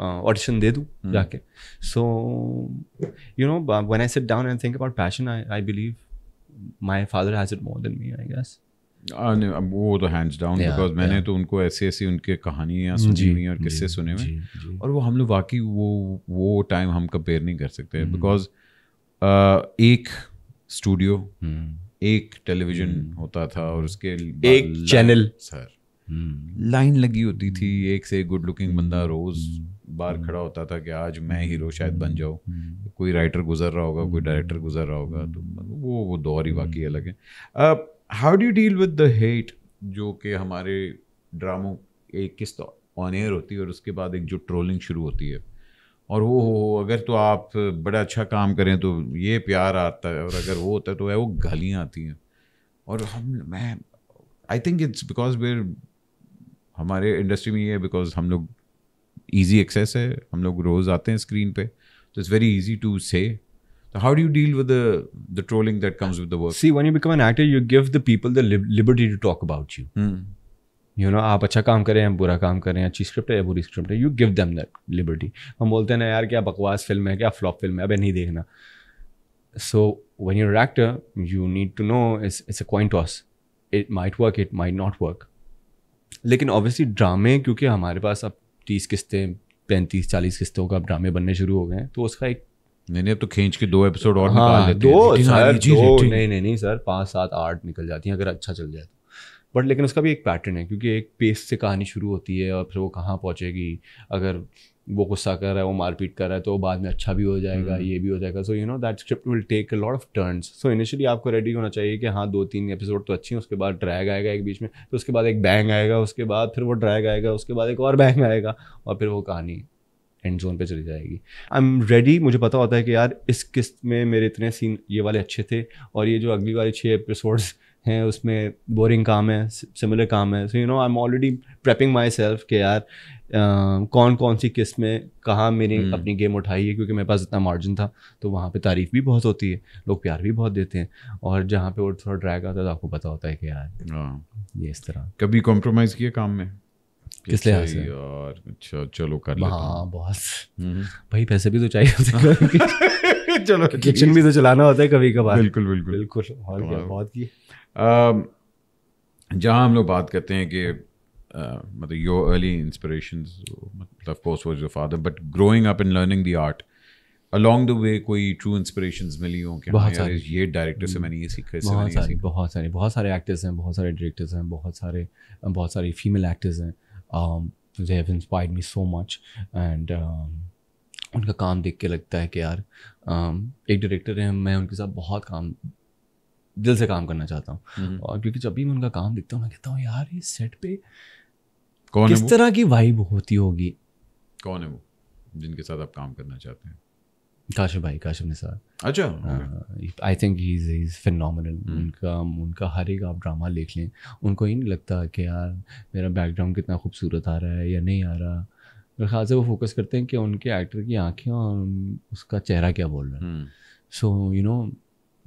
ऑडिशन दे दूँ हम्म। जाके so you know when I sit down and think about passion I I believe my father has it more than me I guess वो तो हैंड्स डाउन बिकॉज मैंने तो उनको ऐसी ऐसी उनके कहानियाँ सुनी हुई और किस्से सुने हुए और वो हम लोग वाकई वो वो टाइम हम कंपेयर नहीं कर सकते बिकॉज hmm. uh, एक स्टूडियो hmm. एक टेलीविजन hmm. होता था और उसके एक चैनल सर लाइन लगी होती थी एक से एक गुड लुकिंग बंदा रोज बार खड़ा होता था कि आज मैं हीरो शायद बन जाऊँ कोई राइटर गुजर रहा होगा कोई डायरेक्टर गुजर रहा होगा तो मतलब वो वो दौर ही वाकई अलग है how do deal with the hate जो कि हमारे ड्रामों एक किस्त तो ऑन एयर होती है और उसके बाद एक जो ट्रोलिंग शुरू होती है और वो हो अगर तो आप बड़ा अच्छा काम करें तो ये प्यार आता है और अगर वो होता है तो है वो गालियाँ आती हैं और हम मैं I think it's because where हमारे इंडस्ट्री में ये है बिकॉज हम लोग ईजी एक्सेस है हम लोग रोज़ आते हैं स्क्रीन पे तो it's very easy to say So how do you deal with the the trolling that comes with the work? See, when you become an actor, you give the people the liberty to talk about you. Hmm. know, no आप अच्छा काम करें या बुरा काम करें अच्छी script है या बुरी script You give them that liberty. हम बोलते हैं ना यार क्या बकवास फिल्म है क्या फ्लॉप फिल्म है अबे नहीं देखना when you're an actor, you need to know it's, it's a coin toss. It might work, it might not work. लेकिन obviously, ड्रामे क्योंकि हमारे पास अब तीस किस्तें पैंतीस चालीस किस्तों का ड्रामे बनने शुरू नहीं नहीं तो खींच के दो एपिसोड और हाँ, निकाल दो हैं सर दो नहीं नहीं नहीं सर पाँच सात आठ निकल जाती हैं अगर अच्छा चल जाए तो बट लेकिन उसका भी एक पैटर्न है क्योंकि एक पेस से कहानी शुरू होती है और फिर वो कहाँ पहुँचेगी अगर वो गुस्सा कर रहा है वो मारपीट कर रहा है तो बाद में अच्छा भी हो जाएगा हम्म। ये भी हो जाएगा so you know that script will take a lot of turns so initially आपको रेडी होना चाहिए कि हाँ दो तीन एपिसोड तो अच्छी हैं उसके बाद ड्रैग आएगा एक बीच में फिर उसके बाद एक बैंग आएगा उसके बाद फिर वो ड्रैग आएगा उसके बाद एक और बैंग आएगा और फिर वो कहानी एंड जोन पे चली जाएगी आई एम रेडी मुझे पता होता है कि यार इस किस्त में मेरे इतने सीन ये वाले अच्छे थे और ये जो अगली वाले छः एपिसोड्स हैं उसमें बोरिंग काम है सिमिलर काम है so you know I am already prepping myself कि यार कौन कौन सी किस्त में कहाँ मैंने hmm. हम्म। अपनी गेम उठाई है क्योंकि मेरे पास इतना मार्जिन था तो वहाँ पे तारीफ भी बहुत होती है लोग प्यार भी बहुत देते हैं और जहाँ पे वो थोड़ा ड्रैग आता है तो आपको पता होता है कि यार हाँ। ये इस तरह कभी कॉम्प्रोमाइज़ किया काम में किस लिहाज से और चलो कर हाँ, लेता हाँ बॉस हम्म। भाई पैसे भी तो चाहिए होते हैं चलो किचन भी तो चलाना होता है कभी कभार बिल्कुल बिल्कुल बिल्कुल और क्या बहुत की जहाँ हम लोग बात करते हैं कि मतलब योर अर्ली इंस्परेशन मतलब course was your father but growing up and learning the art along the way कोई ट्रू इंस्पिरेशन मिली हो क्या हाँ बहुत सारे ये डायरेक्टर से मैंने ये सीखा इससे बहुत सारे बहुत सारे बहुत सारे एक्टर्स हैं बहुत सारे डायरेक्टर्स हैं बहुत सारे बहुत सारे फीमेल एक्टर्स हैं um, they have inspired me so much and um, उनका काम देख के लगता है कि यार um, एक डायरेक्टर हैं मैं उनके साथ बहुत काम दिल से काम करना चाहता हूँ हम्म। और क्योंकि जब भी मैं उनका काम देखता हूँ मैं कहता हूँ यार ये सेट पे कौन किस तरह की वाइब होती होगी कौन है वो जिनके साथ आप काम करना चाहते हैं काशिफ भाई काशिफ निसार अच्छा I think he is is phenomenal उनका उनका हर एक आप ड्रामा देख लें उनको ही नहीं लगता कि यार मेरा बैकग्राउंड कितना खूबसूरत आ रहा है या नहीं आ रहा मेरे ख्याल से वो फोकस करते हैं कि उनके एक्टर की आँखें और उसका चेहरा क्या बोल रहा है so you know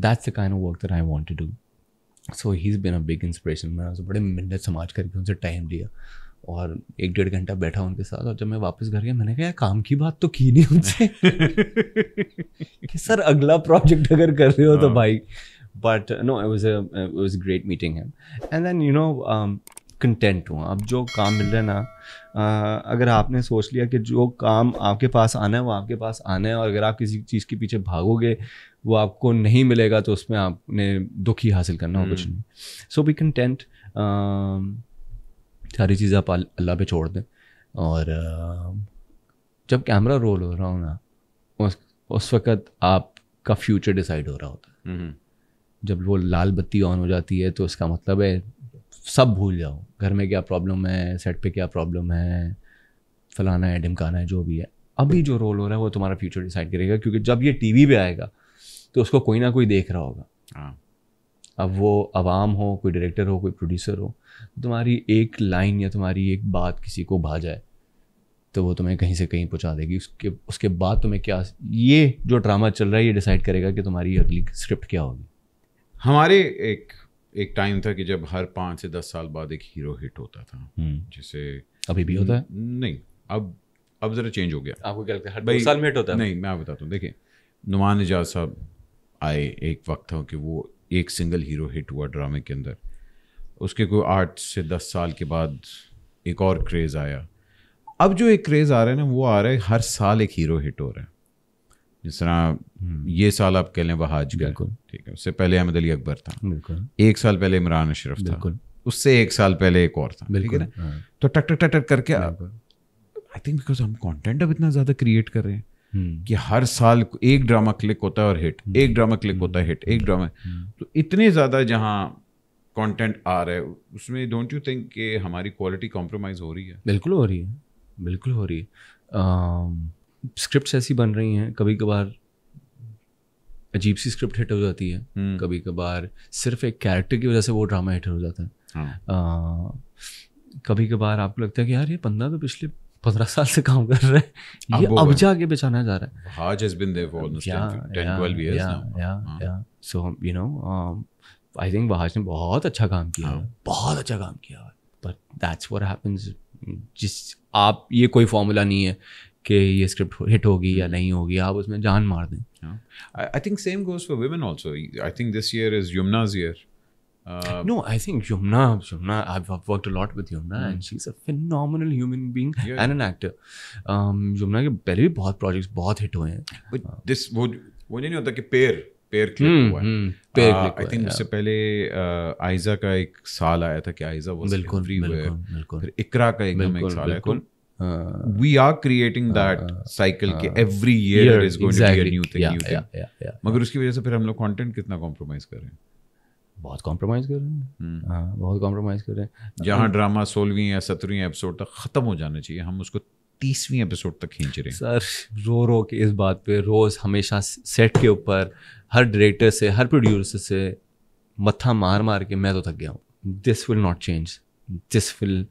that's the kind of work that I want to do so he is been a big मैंने उसे बड़े मिन्नत समाज करके उनसे टाइम लिया और एक डेढ़ घंटा बैठा उनके साथ और जब मैं वापस घर गया मैंने कहा काम की बात तो की नहीं उनसे कि सर अगला प्रोजेक्ट अगर कर रहे हो तो हाँ। Bhai but no it was great meeting है and then you know content हूँ अब जो काम मिल रहा है ना अगर आपने सोच लिया कि जो काम आपके पास आना है वो आपके पास आना है और अगर आप किसी चीज़ के पीछे भागोगे वो आपको नहीं मिलेगा तो उसमें आपने दुख ही हासिल करना हो कुछ नहीं सो बी कंटेंट सारी चीज़ें आप अल्लाह पे छोड़ दें और जब कैमरा रोल हो रहा हो ना उस उस वक़्त आपका फ्यूचर डिसाइड हो रहा होता है हम्म। जब वो लाल बत्ती ऑन हो जाती है तो इसका मतलब है सब भूल जाओ घर में क्या प्रॉब्लम है सेट पे क्या प्रॉब्लम है फलाना है ढिमकाना है जो भी है अभी जो रोल हो रहा है वो तुम्हारा फ्यूचर डिसाइड करेगा क्योंकि जब ये टीवी पे आएगा तो उसको कोई ना कोई देख रहा होगा हाँ। अब वो आवाम हो कोई डायरेक्टर हो कोई प्रोड्यूसर हो तुम्हारी एक लाइन या तुम्हारी एक बात किसी को भा जाए तो वो तुम्हें कहीं से कहीं पहुंचा देगी उसके उसके बाद तुम्हें क्या ये जो ड्रामा चल रहा है ये डिसाइड करेगा कि तुम्हारी अगली स्क्रिप्ट क्या होगी हमारे एक एक टाइम था कि जब हर पाँच से दस साल बाद एक हीरो हिट होता था हम्म। जिसे अभी भी होता है नहीं अब अब ज़रा चेंज हो गया आपको क्या लगता है हर साल में हिट होता है नहीं मैं बताता हूँ देखिए नुमान एजाज साहब आए एक वक्त था कि वो एक सिंगल हीरो हिट हुआ ड्रामे के अंदर उसके कोई आठ से दस साल के बाद एक और क्रेज़ आया अब जो एक क्रेज़ आ रहा है ना वो आ रहा है हर साल एक हीरो हिट हो रहा है जिस तरह हम्म। ये साल आप कह लें बहाज का ठीक है उससे पहले अहमद अली अकबर था एक साल पहले इमरान अशरफ था उससे एक साल पहले एक और था ठीक है ना हाँ। तो टक टक टक टक करके आई थिंक बिकॉज हम कॉन्टेंट अब इतना ज़्यादा क्रिएट कर रहे हैं हम्म। कि हर साल एक ड्रामा क्लिक होता है और हिट हम्म। एक ड्रामा क्लिक होता है हिट एक हम्म। ड्रामा तो इतने ज़्यादा जहाँ कंटेंट आ रहा है उसमें डोंट यू थिंक कि हमारी क्वालिटी कॉम्प्रोमाइज़ हो रही है बिल्कुल हो रही है बिल्कुल हो रही है स्क्रिप्ट ऐसी बन रही हैं कभी कभार अजीब सी स्क्रिप्ट हिट हो जाती है कभी कभार सिर्फ एक कैरेक्टर की वजह से वो ड्रामा हिट हो जाता है हाँ। कभी कभार आपको लगता है कि यार ये पंद्रह तो पिछले पंद्रह साल से काम कर रहे हैं ये अब जाके बेचाना जा रहा है has been there for so you know I think Wahaj ने बहुत अच्छा काम किया है बहुत अच्छा काम किया है बट दैट्स व्हाट हैपेंस जिस आप ये कोई फार्मूला नहीं है कि ये स्क्रिप्ट हिट होगी या नहीं होगी आप उसमें जान मार दें I think same goes for women also I think this year is Yumna's year Uh, no, I think Yumna, Yumna, I've, I've worked a lot with Yumna mm. and she's a phenomenal human being yeah. and yeah. an actor. Um, Yumna के पहले भी बहुत projects बहुत hit हुए हैं. But uh, this वो वो नहीं होता कि pair pair clip hmm, हुआ है. pair uh, clip I think उससे yeah. पहले uh, आइजा का एक साल आया था कि आइजा was बिल्कुल, free बिल्कुल, बिल्कुल, फिर इकरा का एकदम एक साल आया we are creating that cycle के every year is going to be a yeah, thing मगर उसकी वजह से फिर हम लोग कंटेंट कितना कॉम्प्रोमाइज कर रहे हैं बहुत कॉम्प्रोमाइज़ कर रहे हैं हम्म। हाँ बहुत कॉम्प्रोमाइज़ कर रहे हैं जहाँ ड्रामा सोलहवीं या सत्रहवीं एपिसोड तक ख़त्म हो जाना चाहिए हम उसको तीसवीं एपिसोड तक खींच रहे हैं सर रो रो के इस बात पे रोज़ हमेशा सेट के ऊपर हर डायरेक्टर से हर प्रोड्यूसर से मत्था मार मार के मैं तो थक गया हूँ this will not change this will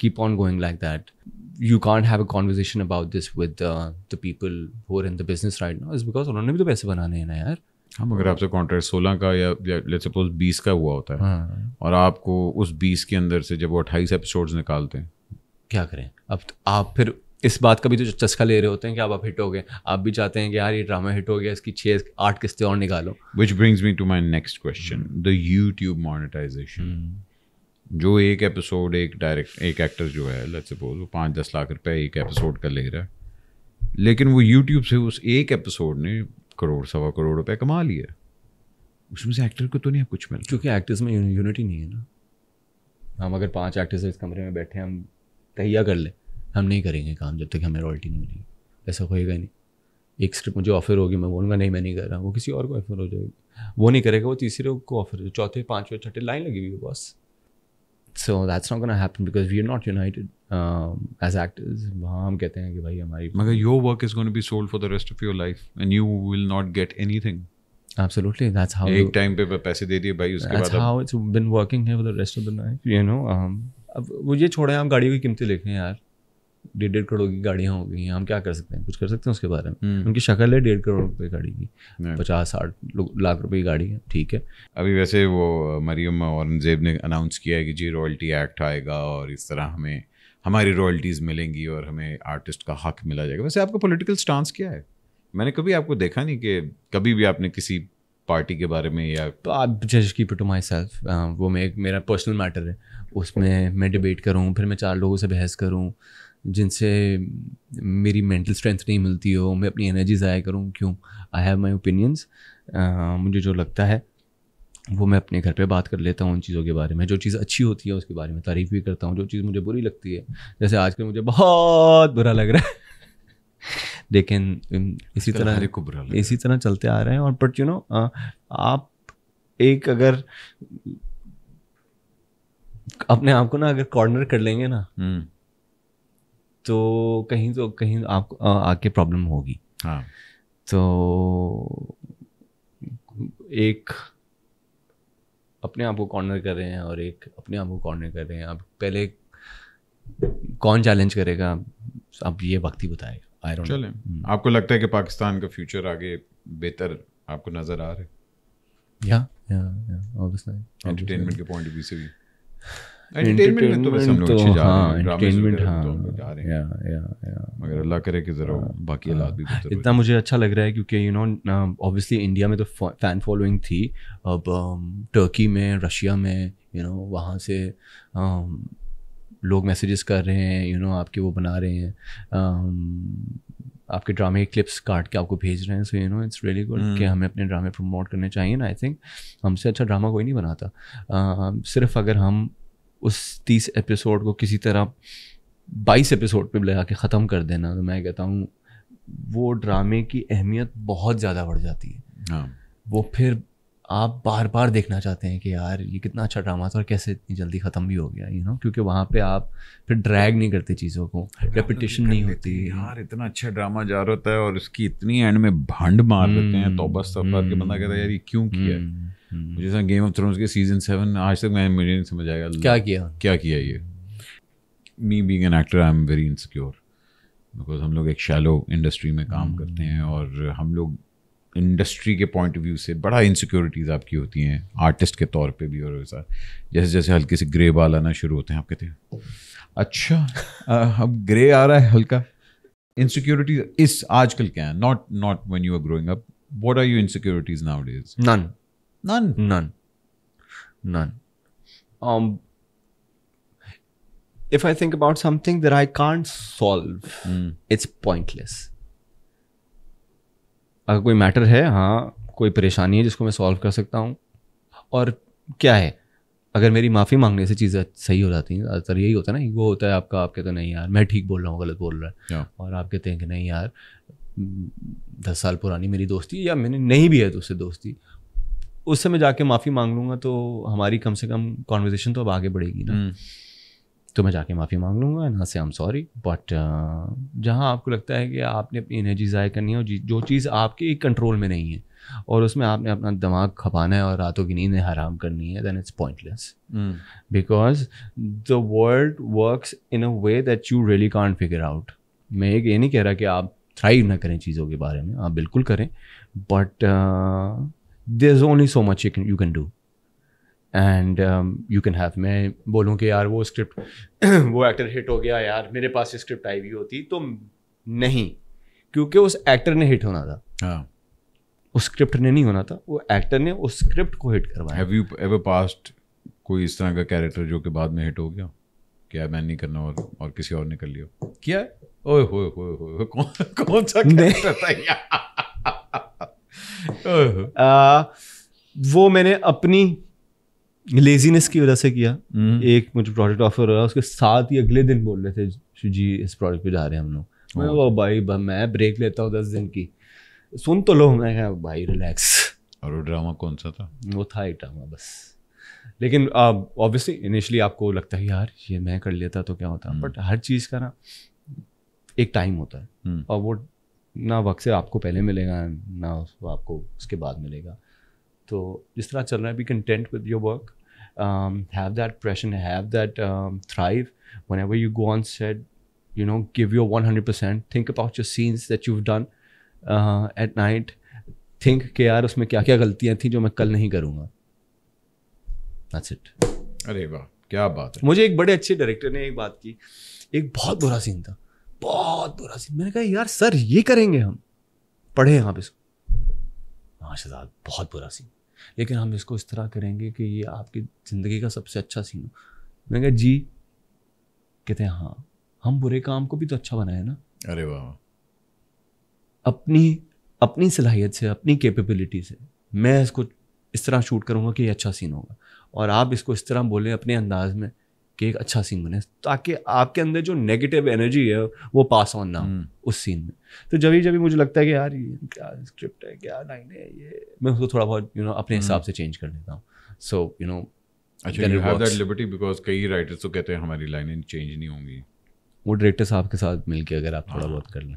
keep on going like that you can't have a conversation about this with the people who in the business right now is because उन्होंने भी तो पैसे बनाने हैं ना यार हम हाँ, अगर हाँ। आपसे कॉन्ट्रैक्ट सोलह का या लेट्स सपोज बीस का हुआ होता है हाँ। और आपको उस बीस के अंदर से जब वो अट्ठाईस एपिसोड्स निकालते हैं क्या करें अब तो आप फिर इस बात का भी तो चस्का ले रहे होते हैं कि आप आप हिट हो गए आप भी चाहते हैं कि यार ये ड्रामा हिट हो गया इसकी छः आठ किस्तें और निकालो which brings me to my next question the YouTube monetisation जो एक एपिसोड एक डायरेक्ट एक एक्टर जो है लेट्स सपोज वो पाँच दस लाख रुपए एक एपिसोड का ले रहा है लेकिन वो यूट्यूब से उस एक एपिसोड ने करोड़ सवा करोड़ रुपए कमा लिए उसमें से एक्टर को तो नहीं कुछ मिलता क्योंकि एक्टर्स में यूनिटी नहीं है ना हम अगर पांच एक्टर्स इस कमरे में बैठे हम तहिया कर ले हम नहीं करेंगे काम जब तक हमें रॉयल्टी नहीं मिलेगी ऐसा होएगा नहीं एक स्क्रिप्ट मुझे ऑफर होगी मैं बोलूँगा नहीं मैं नहीं कर रहा वो किसी और को ऑफर हो जाएगी वो नहीं करेगा वो तीसरे को ऑफर चौथे पाँचवें छठे लाइन लगी हुई है boss so that's not going to happen because we're not united um, as actors Magar your work is going to be sold for the rest of your life and you will not get anything absolutely that's how you, time pe paise that's how it's been working here for the rest of the night you know um, अब वो ये छोड़ें आप गाड़ियों की कीमतें लिखें यार डेढ़ डेढ़ करोड़ की गाड़ियाँ हो गई हैं हम क्या कर सकते हैं कुछ कर सकते हैं उसके बारे में हम्म। उनकी शक्ल है डेढ़ करोड़ रुपये गाड़ी की पचास साठ लाख रुपये की गाड़ी है ठीक है अभी वैसे वो मरियम औरंगजेब ने अनाउंस किया है कि जी रॉयल्टी एक्ट आएगा और इस तरह हमें हमारी रॉयल्टीज़ मिलेंगी और हमें आर्टिस्ट का हक मिला जाएगा वैसे आपका पोलिटिकल स्टांस क्या है मैंने कभी आपको देखा नहीं कि कभी भी आपने किसी पार्टी के बारे में या तो आप जज की टू माई सेल्फ वो मे, मेरा पर्सनल मैटर है उसमें मैं डिबेट करूँ फिर मैं चार लोगों से बहस करूँ जिनसे मेरी मेंटल स्ट्रेंथ नहीं मिलती हो मैं अपनी एनर्जी ज़ाया करूँ क्यों आई हैव माई ओपिनियंस मुझे जो लगता है वो मैं अपने घर पे बात कर लेता हूँ उन चीज़ों के बारे में जो चीज़ अच्छी होती है उसके बारे में तारीफ़ भी करता हूँ जो चीज़ मुझे बुरी लगती है जैसे आजकल मुझे बहुत बुरा लग रहा है लेकिन इसी तरह को बुरा इसी तरह चलते आ रहे हैं और बट यू नो आप एक अगर अपने आप को ना अगर कॉर्नर कर लेंगे ना हम्म। तो कहीं तो कहीं आपको आके प्रॉब्लम होगी हाँ तो एक अपने आप को कॉर्नर कर रहे हैं और एक अपने आप को कॉर्नर कर रहे हैं आप पहले कौन चैलेंज करेगा अब ये वक्त ही बताएगा आई डोंट चलें हम्म। आपको लगता है कि पाकिस्तान का फ्यूचर आगे बेहतर आपको नजर आ रहा है या या या ऑब्वियसली एंटरटेनमेंट के पॉइंट ऑफ व्यू से भी एंटरटेनमेंट तो वैसे हम लोग एंटरटेनमेंट हां जा रहे हैं या या या मगर अल्लाह करे कि जरा हाँ, बाकी हाँ, हालात भी तो हाँ, इतना मुझे अच्छा लग रहा है क्योंकि यू नो ऑब्वियसली इंडिया में तो फैन फॉलोइंग थी अब टर्की um, में रशिया में यू नो वहाँ से um, लोग मैसेजेस कर रहे हैं यू नो आपके वो बना रहे हैं um, आपके ड्रामे के क्लिप्स काट के आपको भेज रहे हैं so you know it's really good कि हम्म। हमें अपने ड्रामे प्रमोट करने चाहिए ना आई थिंक हमसे अच्छा ड्रामा कोई नहीं बनाता uh, सिर्फ अगर हम उस तीस एपिसोड को किसी तरह बाईस एपिसोड पे लगा के ख़त्म कर देना तो मैं कहता हूँ वो ड्रामे की अहमियत बहुत ज़्यादा बढ़ जाती है हाँ। वो फिर आप बार बार देखना चाहते हैं कि यार ये कितना अच्छा ड्रामा था और कैसे इतनी जल्दी ख़त्म भी हो गया यू नो क्योंकि वहाँ पे आप फिर ड्रैग नहीं करते चीज़ों को रेपिटेशन तो नहीं होती यार इतना अच्छा ड्रामा जा रहा होता है और इसकी इतनी एंड में भंड मार देते हैं तो बस सफर के बंदा कहता है यार ये क्यों किया है हम्म, हम्म। मुझे गेम ऑफ थ्रोन्स के सीजन सेवन आज तक मैं मुझे नहीं समझ आएगा क्या किया क्या किया ये me being an actor I am very insecure because हम लोग एक शैलो इंडस्ट्री में काम हम्म। करते हैं और हम लोग इंडस्ट्री के पॉइंट ऑफ व्यू से बड़ा इनसिक्योरिटीज़ आपकी होती हैं आर्टिस्ट के तौर पे भी और वैसा जैसे जैसे हल्के से ग्रे बाल आना शुरू होते हैं आप कहते हैं अच्छा अब ग्रे आ रहा है हल्का इनसिक्योरिटीज इस आजकल क्या है not not when you are growing up what are you insecurities days none none none none if I think about something that I can't solve it's pointless अगर कोई मैटर है हाँ कोई परेशानी है जिसको मैं सॉल्व कर सकता हूँ और क्या है अगर मेरी माफ़ी मांगने से चीज़ें सही हो जाती हैं ज़्यादातर यही होता है ना वो होता है आपका आप कहते तो नहीं यार मैं ठीक बोल रहा हूँ गलत बोल रहा है और आप कहते हैं कि नहीं यार दस साल पुरानी मेरी दोस्ती या मैंने नहीं भी है तो उससे दोस्ती उससे मैं जाके माफ़ी मांग लूँगा तो हमारी कम से कम कॉन्वर्जेसन तो अब आगे बढ़ेगी ना hmm. तो मैं जाके माफ़ी मांग लूँगा एंड से आई एम सॉरी बट जहाँ आपको लगता है कि आपने अपनी एनर्जी ज़ाय करनी है और जो चीज़ आपके कंट्रोल में नहीं है और उसमें आपने अपना दिमाग खपाना है और रातों की नींद हराम करनी है then it's pointless because the world works in a way that you really can't figure out मैं एक ये नहीं कह रहा कि आप थ्राइव ना करें चीज़ों के बारे में आप बिल्कुल करें but there is only so much you can do and you can have मैं बोलूँ कि यार वो स्क्रिप्ट वो एक्टर हिट हो गया यार मेरे पास स्क्रिप्ट आई हुई होती तो नहीं क्योंकि उस एक्टर ने हिट होना था हाँ। उस स्क्रिप्ट ने नहीं होना था वो एक्टर ने उस स्क्रिप्ट को हिट करवाया हैव यू एवर पास्ट कोई इस तरह का कैरेक्टर जो कि बाद में हिट हो गया क्या मैं नहीं करना और और किसी और ने कर लिया क्या है ओए होए होए होए कौन कौन सा कैरेक्टर था यार वो मैंने अपनी लेजीनेस की वजह से किया हम्म। एक मुझे प्रोडक्ट ऑफर हो रहा उसके साथ ही अगले दिन बोल रहे थे जी इस प्रोडक्ट पे जा रहे हैं हम लोग मैं वो हाँ। भाई मैं ब्रेक लेता हूँ दस दिन की सुन तो लो मैं कहा भाई रिलैक्स और वो ड्रामा कौन सा था वो था एक ड्रामा बस लेकिन ऑब्वियसली इनिशियली आपको लगता है यार ये मैं कर लेता तो क्या होता बट हम्म। हर चीज़ का ना एक टाइम होता है हम्म। और वो ना वक्त से आपको पहले मिलेगा ना आपको उसके बाद मिलेगा तो जिस तरह चल रहा है be content with your work um, have that pressure and have that um, thrive. Whenever you go on set, you know, give your 100%. Think about your scenes that you've done uh, at night. Think कि यार उसमें क्या क्या गलतियां थी जो मैं कल नहीं करूँगा That's it. अरे वाह क्या बात है मुझे एक बड़े अच्छे डायरेक्टर ने एक बात की एक बहुत बुरा सीन था बहुत बुरा सीन मैंने कहा यार सर ये करेंगे हम पढ़े यहाँ पे हाँ शहजाद बहुत बुरा सीन लेकिन हम इसको इस तरह करेंगे कि ये आपकी ज़िंदगी का सबसे अच्छा सीन हो मैं कहा जी कहते हैं हाँ हम बुरे काम को भी तो अच्छा बनाए ना अरे वाह अपनी अपनी सलाहियत से अपनी कैपेबिलिटी से मैं इसको इस तरह शूट करूँगा कि ये अच्छा सीन होगा और आप इसको इस तरह बोलें अपने अंदाज में कि एक अच्छा सीन बने ताकि आपके अंदर जो नेगेटिव एनर्जी है वो पास ऑन ना हो हम्म। उस सीन में तो जब ही जब भी मुझे लगता है कि यार ये क्या स्क्रिप्ट है क्या लाइन है ये मैं उसको थोड़ा बहुत यू नो अपने हम्म। हिसाब से चेंज कर लेता हूँ so you know liberty because कई राइटर्स तो कहते हैं हमारी लाइनें चेंज नहीं होंगी वो डायरेक्टर साहब के साथ मिलके अगर आप थोड़ा हाँ। बहुत कर लें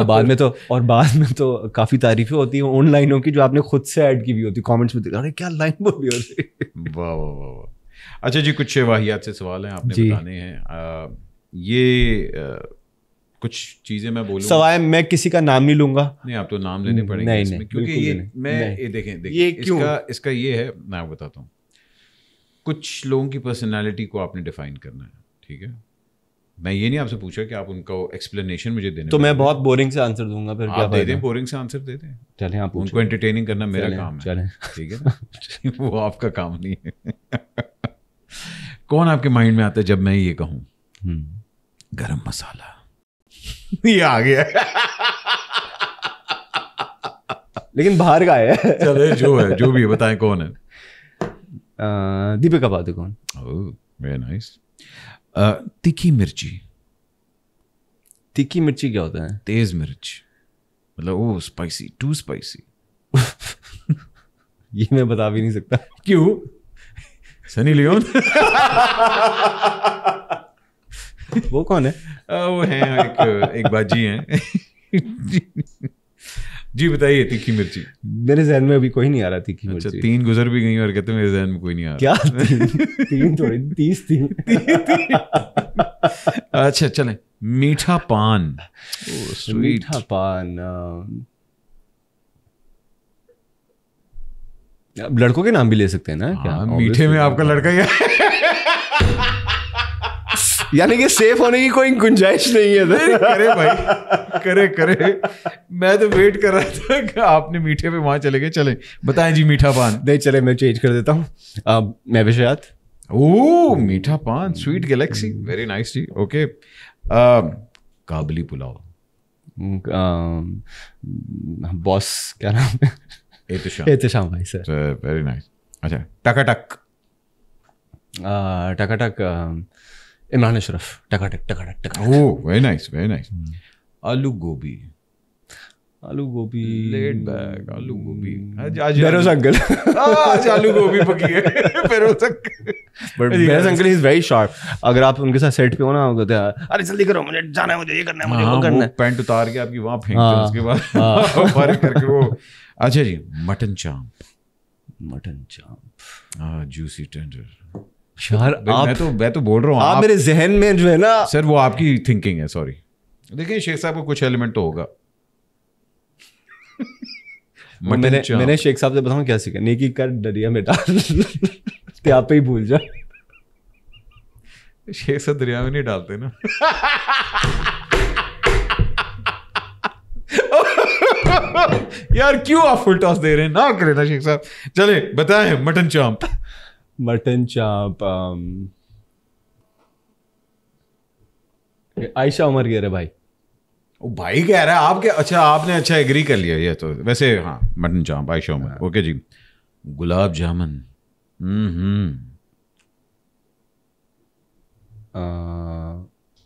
और बाद में तो और बाद में तो काफ़ी तारीफें होती हैं उन लाइनों की जो आपने खुद से ऐड की भी होती कमेंट्स में देखा तो, अरे क्या लाइन बोली होती वाह वाह वाह अच्छा जी कुछ वाहियात से सवाल हैं आपने बताने हैं ये कुछ चीजें मैं बोलूँ सवाए मैं किसी का नाम नहीं लूंगा नहीं आप तो नाम लेने हम्म, पड़ेंगे नहीं, नहीं, क्योंकि ये मैं ये देखें देखें ये क्यों? इसका इसका ये है मैं आपको बताता हूँ कुछ लोगों की पर्सनालिटी को आपने डिफाइन करना है ठीक है मैं ये नहीं आपसे पूछा कि आप उनका एक्सप्लेनेशन मुझे देने तो मैं बहुत बोरिंग से आंसर दूंगा फिर आप दे दें बोरिंग से आंसर दे दें चलें आप उनको एंटरटेनिंग करना मेरा काम है ठीक है वो आपका काम नहीं है कौन आपके माइंड में आता है जब मैं ये कहूं हम्म। गरम मसाला ये आ गया लेकिन बाहर का है चले जो है जो भी है बताएं कौन है uh, Deepika Padukone very nice तीखी मिर्ची तीखी मिर्ची क्या होता है तेज मिर्च मतलब ओ स्पाइसी टू स्पाइसी ये मैं बता भी नहीं सकता क्यों सनी लियोन वो कौन है आ, वो हैं एक एक बाजी हैं जी बताइए तीखी मिर्ची मेरे जहन में अभी कोई नहीं आ रहा तीखी अच्छा, मिर्ची तीन गुजर भी गई और कहते मेरे जहन में कोई नहीं आ रहा क्या तीन थोड़ी तीस तीन, अच्छा चले मीठा पान ओ, स्वीट मीठा पान हाँ। लड़कों के नाम भी ले सकते हैं ना क्या हाँ, मीठे में तो आपका हाँ। लड़का ही यानी कि सेफ होने की कोई गुंजाइश नहीं है नहीं, करे भाई करे करे मैं तो वेट कर रहा था कि आपने मीठे पे वहां चले गए चले बताए जी मीठा पान नहीं चले मैं चेंज कर देता हूँ मैं विषयात ओ मीठा पान स्वीट गैलेक्सी वेरी नाइस जी ओके काबली पुलाव बॉस क्या नाम है अगर आप उनके साथ सेट पे हो ना तो अरे जल्दी करो मुझे जाना है मुझे ये करना है मुझे वो हाँ, करना है पैंट उतार के आपकी वहां फेंक के हाँ, उसके बाद हाँ। करके वो अच्छा जी mutton chop mutton chop juicy tender यार आप मैं तो मैं तो बोल रहा हूँ आप, आप मेरे जहन में जो है ना सर वो आपकी थिंकिंग है सॉरी देखिए शेख साहब को कुछ एलिमेंट तो होगा मैंने मैंने शेख साहब से बताऊँ क्या सीखा नेकी कर दरिया में डाल ते तो आप ही भूल जा शेख साहब दरिया में नहीं डालते ना यार क्यों आप फुल टॉस दे रहे हैं ना करें ना शेख साहब चले बताए मटन चाप मटन चाप um, आयशा उमर कह रहे भाई ओ भाई कह रहा है आपके अच्छा आपने अच्छा एग्री कर लिया ये तो वैसे हाँ मटन चाप आयशा उमर ओके हाँ। जी गुलाब जामुन हम्म, हम्म।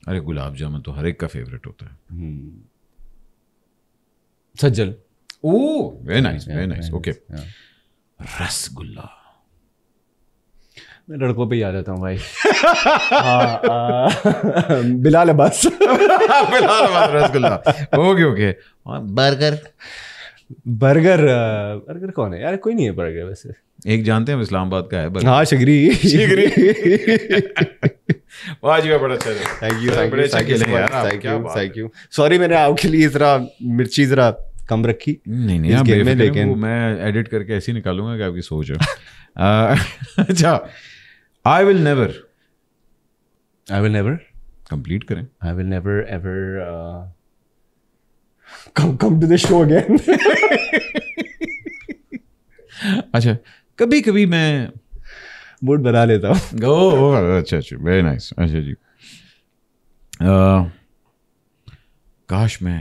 अरे गुलाब जामुन तो हर एक का फेवरेट होता है हम्म। सज्जल Oh, very nice, yeah, very nice. Okay. Rasgulla मैं लड़कों पे ही आ जाता हूँ भाई हाँ, Bilal Abbas Bilal Abbas rasgulla okay okay burger burger burger कौन है यार कोई नहीं है बर्गर वैसे एक जानते हैं इस्लामाबाद का है बर्गर हाँ शिगरी शिगरी वाह जी बड़ा अच्छा thank you thank you thank you thank you sorry मैंने आपके लिए जरा मिर्ची जरा कम रखी नहीं नहीं आप में लेकिन मैं एडिट करके ऐसे ही निकालूंगा कि आपकी सोच है अच्छा I will never I will never complete करें I will never ever come come to the show again अच्छा कभी कभी मैं बोर्ड बना लेता हूँ ओ अच्छा अच्छा वेरी नाइस अच्छा जी काश मैं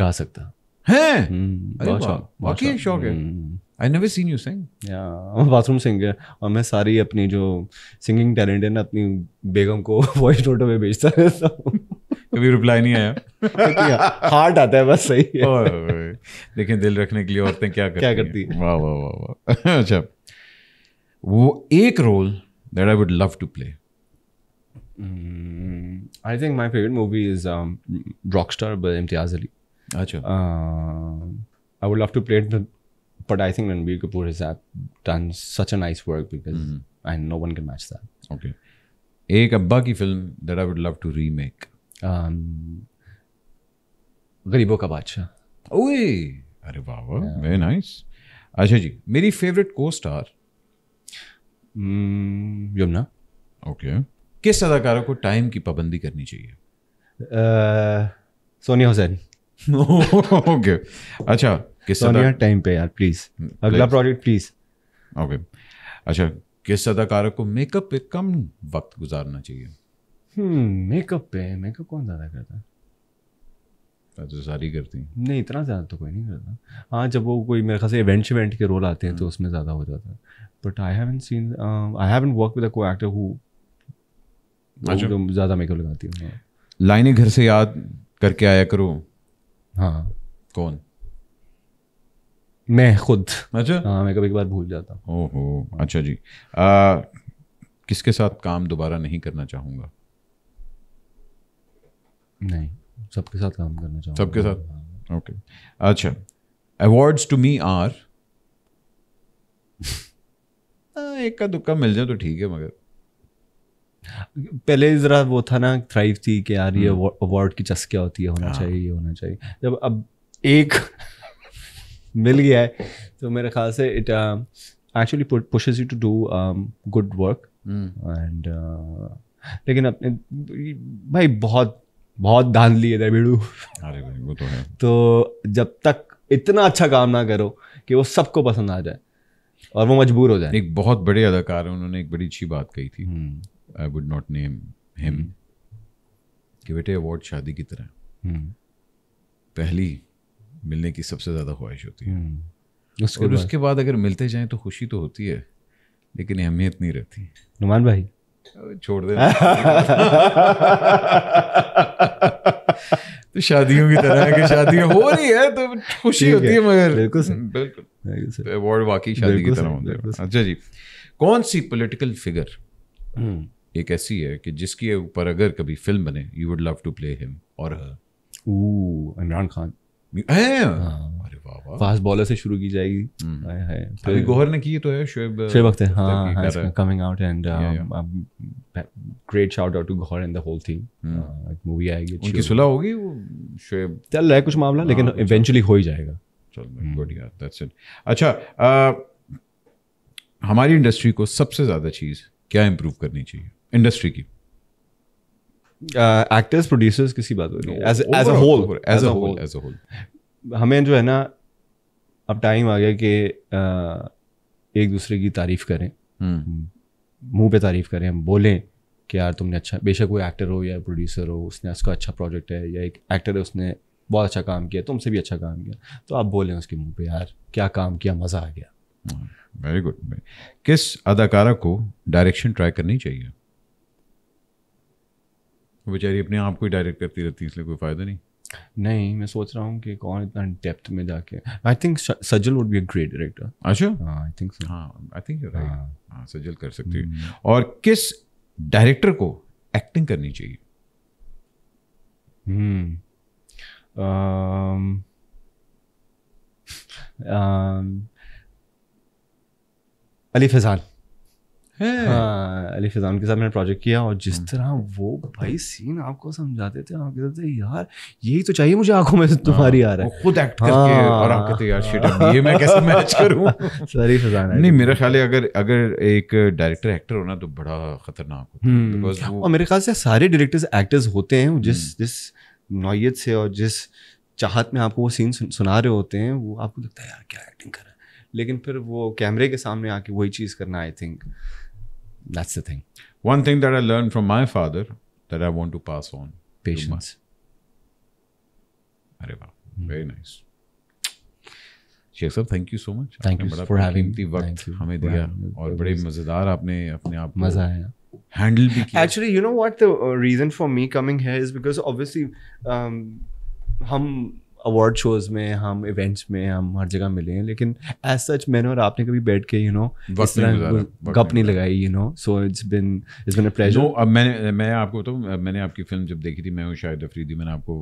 गा सकता हैं हम्म, बहुत शौक वाकई शौक है I never seen you sing या बाथरूम सिंगर और मैं सारी अपनी जो सिंगिंग टैलेंट है ना अपनी बेगम को वॉइस नोट में भेजता रहता कभी रिप्लाई नहीं आया हार्ट आता है बस सही है लेकिन दिल रखने के लिए औरतें क्या क्या करती वाह वाह वाह वाह अच्छा वो एक role that I would love to play I think my favourite movie is Rockstar Imtiaz Ali अच्छा I would love to play it but I think Ranbir Kapoor has done such a nice work because mm-hmm. and no one can match एक अब्बा की फिल्म that I would love to remake Garibon Ka बादशाह ओए अरे वाह very nice अच्छा जी मेरी favourite hmm, co star Yumna okay किस अदाकारों को टाइम की पाबंदी करनी चाहिए सोनिया uh, हुसैन ओके अच्छा किस टाइम पे यार प्लीज अगला प्रोजेक्ट प्लीज ओके अच्छा किस अदाकारक को मेकअप पे कम वक्त गुजारना चाहिए मेकअप hmm, पे मेकअप कौन ज़्यादा करता है तो सारी करती नहीं इतना ज़्यादा तो कोई नहीं करता हाँ जब वो कोई मेरे खास इवेंट इवेंट के रोल आते हैं तो hmm. उसमें ज़्यादा हो जाता है but I haven't seen I haven't work with co actor who ज़्यादा मेकअप लगाती हूँ हाँ। लाइनें घर से याद करके आया करो हाँ कौन मैं खुद अच्छा हाँ मैं कभी कभार भूल जाता हूँ ओहो अच्छा जी आ, किसके साथ काम दोबारा नहीं करना चाहूँगा नहीं सबके साथ काम करना चाहूँगा सबके साथ हाँ। ओके अच्छा अवार्ड्स टू मी आर एक का दुक्का मिल जाए तो ठीक है मगर पहले ज़रा वो था ना थ्राइव थी कि यार ये अवार्ड हम्म। की चस्किया होती है होना हाँ। चाहिए ये होना चाहिए जब अब एक मिल गया है तो मेरे ख्याल से it actually pushes you to do good work and लेकिन अपने भाई बहुत बहुत धान लिए थे भेड़ू अरे भाई वो तो है तो जब तक इतना अच्छा काम ना करो कि वो सबको पसंद आ जाए और वो मजबूर हो जाए एक बहुत बड़े अदाकार हैं उन्होंने एक बड़ी अच्छी बात कही थी हम्म। I would not name him कि बेटे अवार्ड शादी की तरह hmm. पहली मिलने की सबसे ज़्यादा ख्वाहिश होती है hmm. उसके और उसके बाद अगर मिलते जाएं तो खुशी तो होती है लेकिन अहमियत नहीं रहती नुमान भाई छोड़ दे तो शादियों की तरह है कि शादी हो रही है तो खुशी होती है मगर बिल्कुल अवार्ड वाकई शादी की तरह होता है अच्छा जी कौन सी पॉलिटिकल फिगर एक ऐसी है कि जिसके ऊपर अगर कभी फिल्म बने you would love to play him और इमरान खान फास्ट बॉलर से शुरू की जाएगी है, है, गोहर ने की तो है शोएब शोएब अख्तर हां coming out and great shout out to Gohar and the whole thing movie आएगी उनकी सुलह होगी वो शुएब चल रहा है कुछ मामला हाँ, लेकिन इवेंचुअली हो ही जाएगा चल गुड दैट्स इट अच्छा uh, हमारी इंडस्ट्री को सबसे ज़्यादा चीज़ क्या इम्प्रूव करनी चाहिए इंडस्ट्री की एक्टर्स uh, प्रोड्यूसर्स किसी बात पर whole as a whole as a whole हमें जो है ना अब टाइम आ गया कि uh, एक दूसरे की तारीफ करें हम्म। मुंह पे तारीफ करें हम बोलें कि यार तुमने अच्छा बेशक कोई एक्टर हो या प्रोड्यूसर हो उसने उसका अच्छा प्रोजेक्ट है या एक एक्टर है उसने बहुत अच्छा काम किया तुमसे भी अच्छा काम किया तो आप बोलें उसके मुंह पे यार क्या काम किया मज़ा आ गया वेरी hmm, गुड किस अदाकारा को डायरेक्शन ट्राई करनी चाहिए बेचारी अपने आप को ही डायरेक्ट करती रहती है इसलिए कोई फ़ायदा नहीं नहीं मैं सोच रहा हूँ कि कौन इतना डेप्थ में जाके I think Sajal would be a great director अच्छा आई थिंक हाँ आई थिंक हाँ, हाँ।, हाँ सजल कर सकती है हम्म। और किस डायरेक्टर को एक्टिंग करनी चाहिए हम्म। अली फैजान हाँ, अली फिजान के साथ मैंने प्रोजेक्ट किया और जिस हम्म। तरह वो भाई सीन आपको समझाते थे आप कहते थे यार यही तो चाहिए मुझे आंखों में से तुम्हारी आ रहा है खुद एक्ट करके हाँ। और आप कहते तो, यार शिट ये मैं कैसे मैच करूं सर फिजान नहीं मेरा ख्याल है अगर अगर एक डायरेक्टर एक्टर होना तो बड़ा खतरनाक होता है हम्म। और मेरे ख्याल से सारे डायरेक्टर्स एक्टर्स होते हैं जिस हम्म। जिस नौयत से और जिस चाहत में आपको वो सीन सुना रहे होते हैं वो आपको लगता है यार क्या एक्टिंग कर रहा है लेकिन फिर वो कैमरे के सामने आके वही चीज़ करना I think that's the thing one thing that i learned from my father that i want to pass on patience my... Arre, wow. mm. very nice शेख thank you so much thank you for having the work you. दिया और बड़े मजेदार आपने अपने आप मजा आया हैंडल भी किया actually you know what the reason for me coming here is because obviously हम अवार्ड शोज में हम इवेंट्स में हम हर जगह मिले हैं लेकिन एज सच मैंने और आपने कभी बैठ के यू नो इस तरह गप नहीं लगाई you know so it's been it's been a pleasure no अब मैंने मैं आपको तो मैंने आपकी फिल्म जब देखी थी मैं हूँ शायद अफरीदी मैंने आपको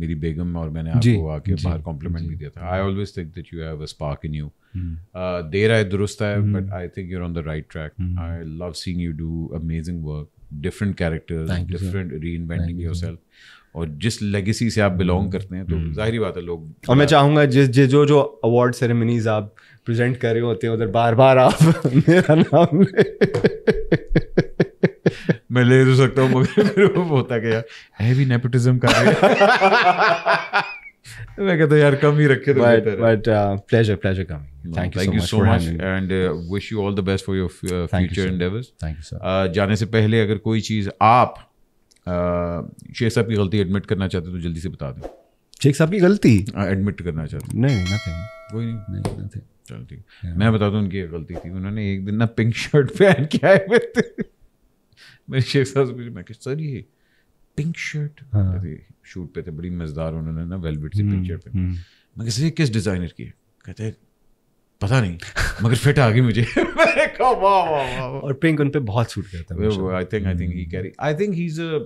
मेरी बेगम और मैंने आपको आके बाहर कॉम्प्लीमेंट भी दिया था I always think that you have a spark in you there है दुरुस्त है but I think you are on the right track I love seeing you do amazing work different characters different different reinventing you, और जिस legacy से आप belong hmm. करते हैं तो hmm. जाहिर बात है लोग और मैं चाहूंगा जिस जो जो जो अवार्ड सेरेमनीज आप प्रेजेंट कर रहे होते हैं उधर बार बार आप मेरा नाम ले। मैं ले तो सकता हूँ मगर मेरे को होता क्या है भी नेपोटिज्म का है मैं कहता यार कम ही रखे तो बेहतर but pleasure pleasure come thank you thank you so much and wish you all the best for your future endeavours thank you sir जाने से पहले अगर कोई चीज़ आप शेख साहब की गलती एडमिट करना चाहते तो जल्दी से बता दें शेख साहब की गलती एडमिट हाँ, करना चाहते नहीं नथिंग कोई नहीं नहीं नथिंग चलो ठीक मैं बता दूं उनकी गलती थी उन्होंने एक दिन ना पिंक शर्ट पहन के आए हुए थे मेरे शेख साहब से मैं सर ये पिंक शर्ट हाँ। शूट पे थे बड़ी मज़ेदार उन्होंने ना वेलवेट सी पिंक शर्ट पे मैं कहते ये किस डिज़ाइनर की है कहते पता नहीं मगर फिट आ गई मुझे वाह वाह और पिंक उन पे बहुत सूट करता है I think I think he carry I think he is a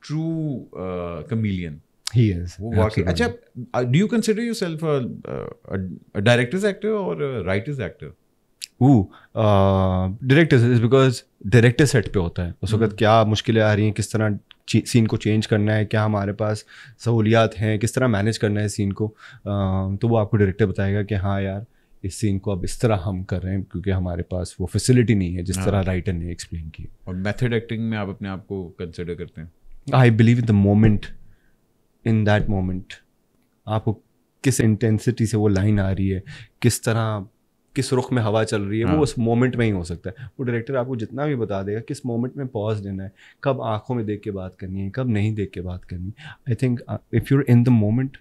true uh, chameleon. He is. अच्छा, uh, do you consider yourself a, uh, a, a director's actor or a writer's actor? Director set uh, पे होता है उस वक्त hmm. क्या मुश्किलें आ रही हैं किस तरह सीन को चेंज करना है क्या हमारे पास सहूलियात हैं किस तरह मैनेज करना है सीन को तो वो आपको डायरेक्टर बताएगा कि हाँ यार इस सीन को अब इस तरह हम कर रहे हैं क्योंकि हमारे पास वो फैसिलिटी नहीं है जिस हाँ। तरह राइटर ने एक्सप्लेन की और मेथड एक्टिंग में आप अपने आप को कंसिडर करते हैं I believe in the moment in that moment आपको किस इंटेंसिटी से वो लाइन आ रही है किस तरह किस रुख में हवा चल रही है हाँ. वो उस मोमेंट में ही हो सकता है वो डायरेक्टर आपको जितना भी बता देगा किस मोमेंट में पॉज देना है कब आंखों में देख के बात करनी है कब नहीं देख के बात करनी I think if you're in the moment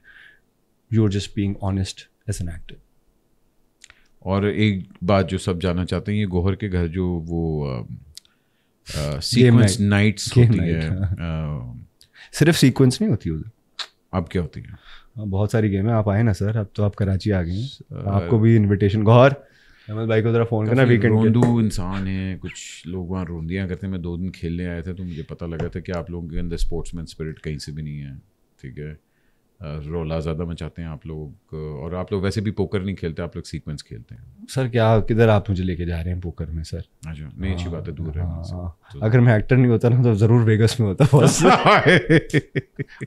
you are just being honest as an actor और एक बात जो सब जानना चाहते हैं ये गोहर के घर जो वो uh, सीक्वेंस uh, नाइट्स होती है हाँ। uh, सिर्फ सीक्वेंस नहीं होती उधर अब क्या होती है हाँ, बहुत सारी गेम है आप आए ना सर अब तो आप कराची आ गए हैं uh, आपको भी इनविटेशन गौर अहमद भाई को जरा फ़ोन करना वीकेंड रोंदू इंसान है कुछ लोग वहाँ रोंदियाँ करते हैं मैं दो दिन खेलने आया था तो मुझे पता लगा था कि आप लोगों के अंदर स्पोर्ट्समैन स्पिरिट कहीं से भी नहीं है ठीक है रोला ज़्यादा मचाते हैं आप लोग और आप लोग वैसे भी पोकर नहीं खेलते आप लोग सीक्वेंस खेलते हैं सर क्या किधर आप मुझे लेके जा रहे हैं पोकर में सर अच्छा नहीं अच्छी बात है दूर है हाँ, हाँ, अगर मैं एक्टर नहीं होता ना तो ज़रूर वेगस में होता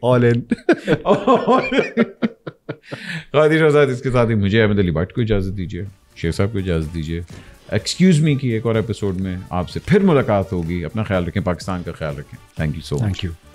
ऑल इन आजाद इसके साथ ही मुझे अहमद अली भट्ट को इजाज़त दीजिए शेर साहब को इजाज़त दीजिए एक्सक्यूज़ मी की एक और एपिसोड में आपसे फिर मुलाकात होगी अपना ख्याल रखें पाकिस्तान का ख्याल रखें thank you so much thank you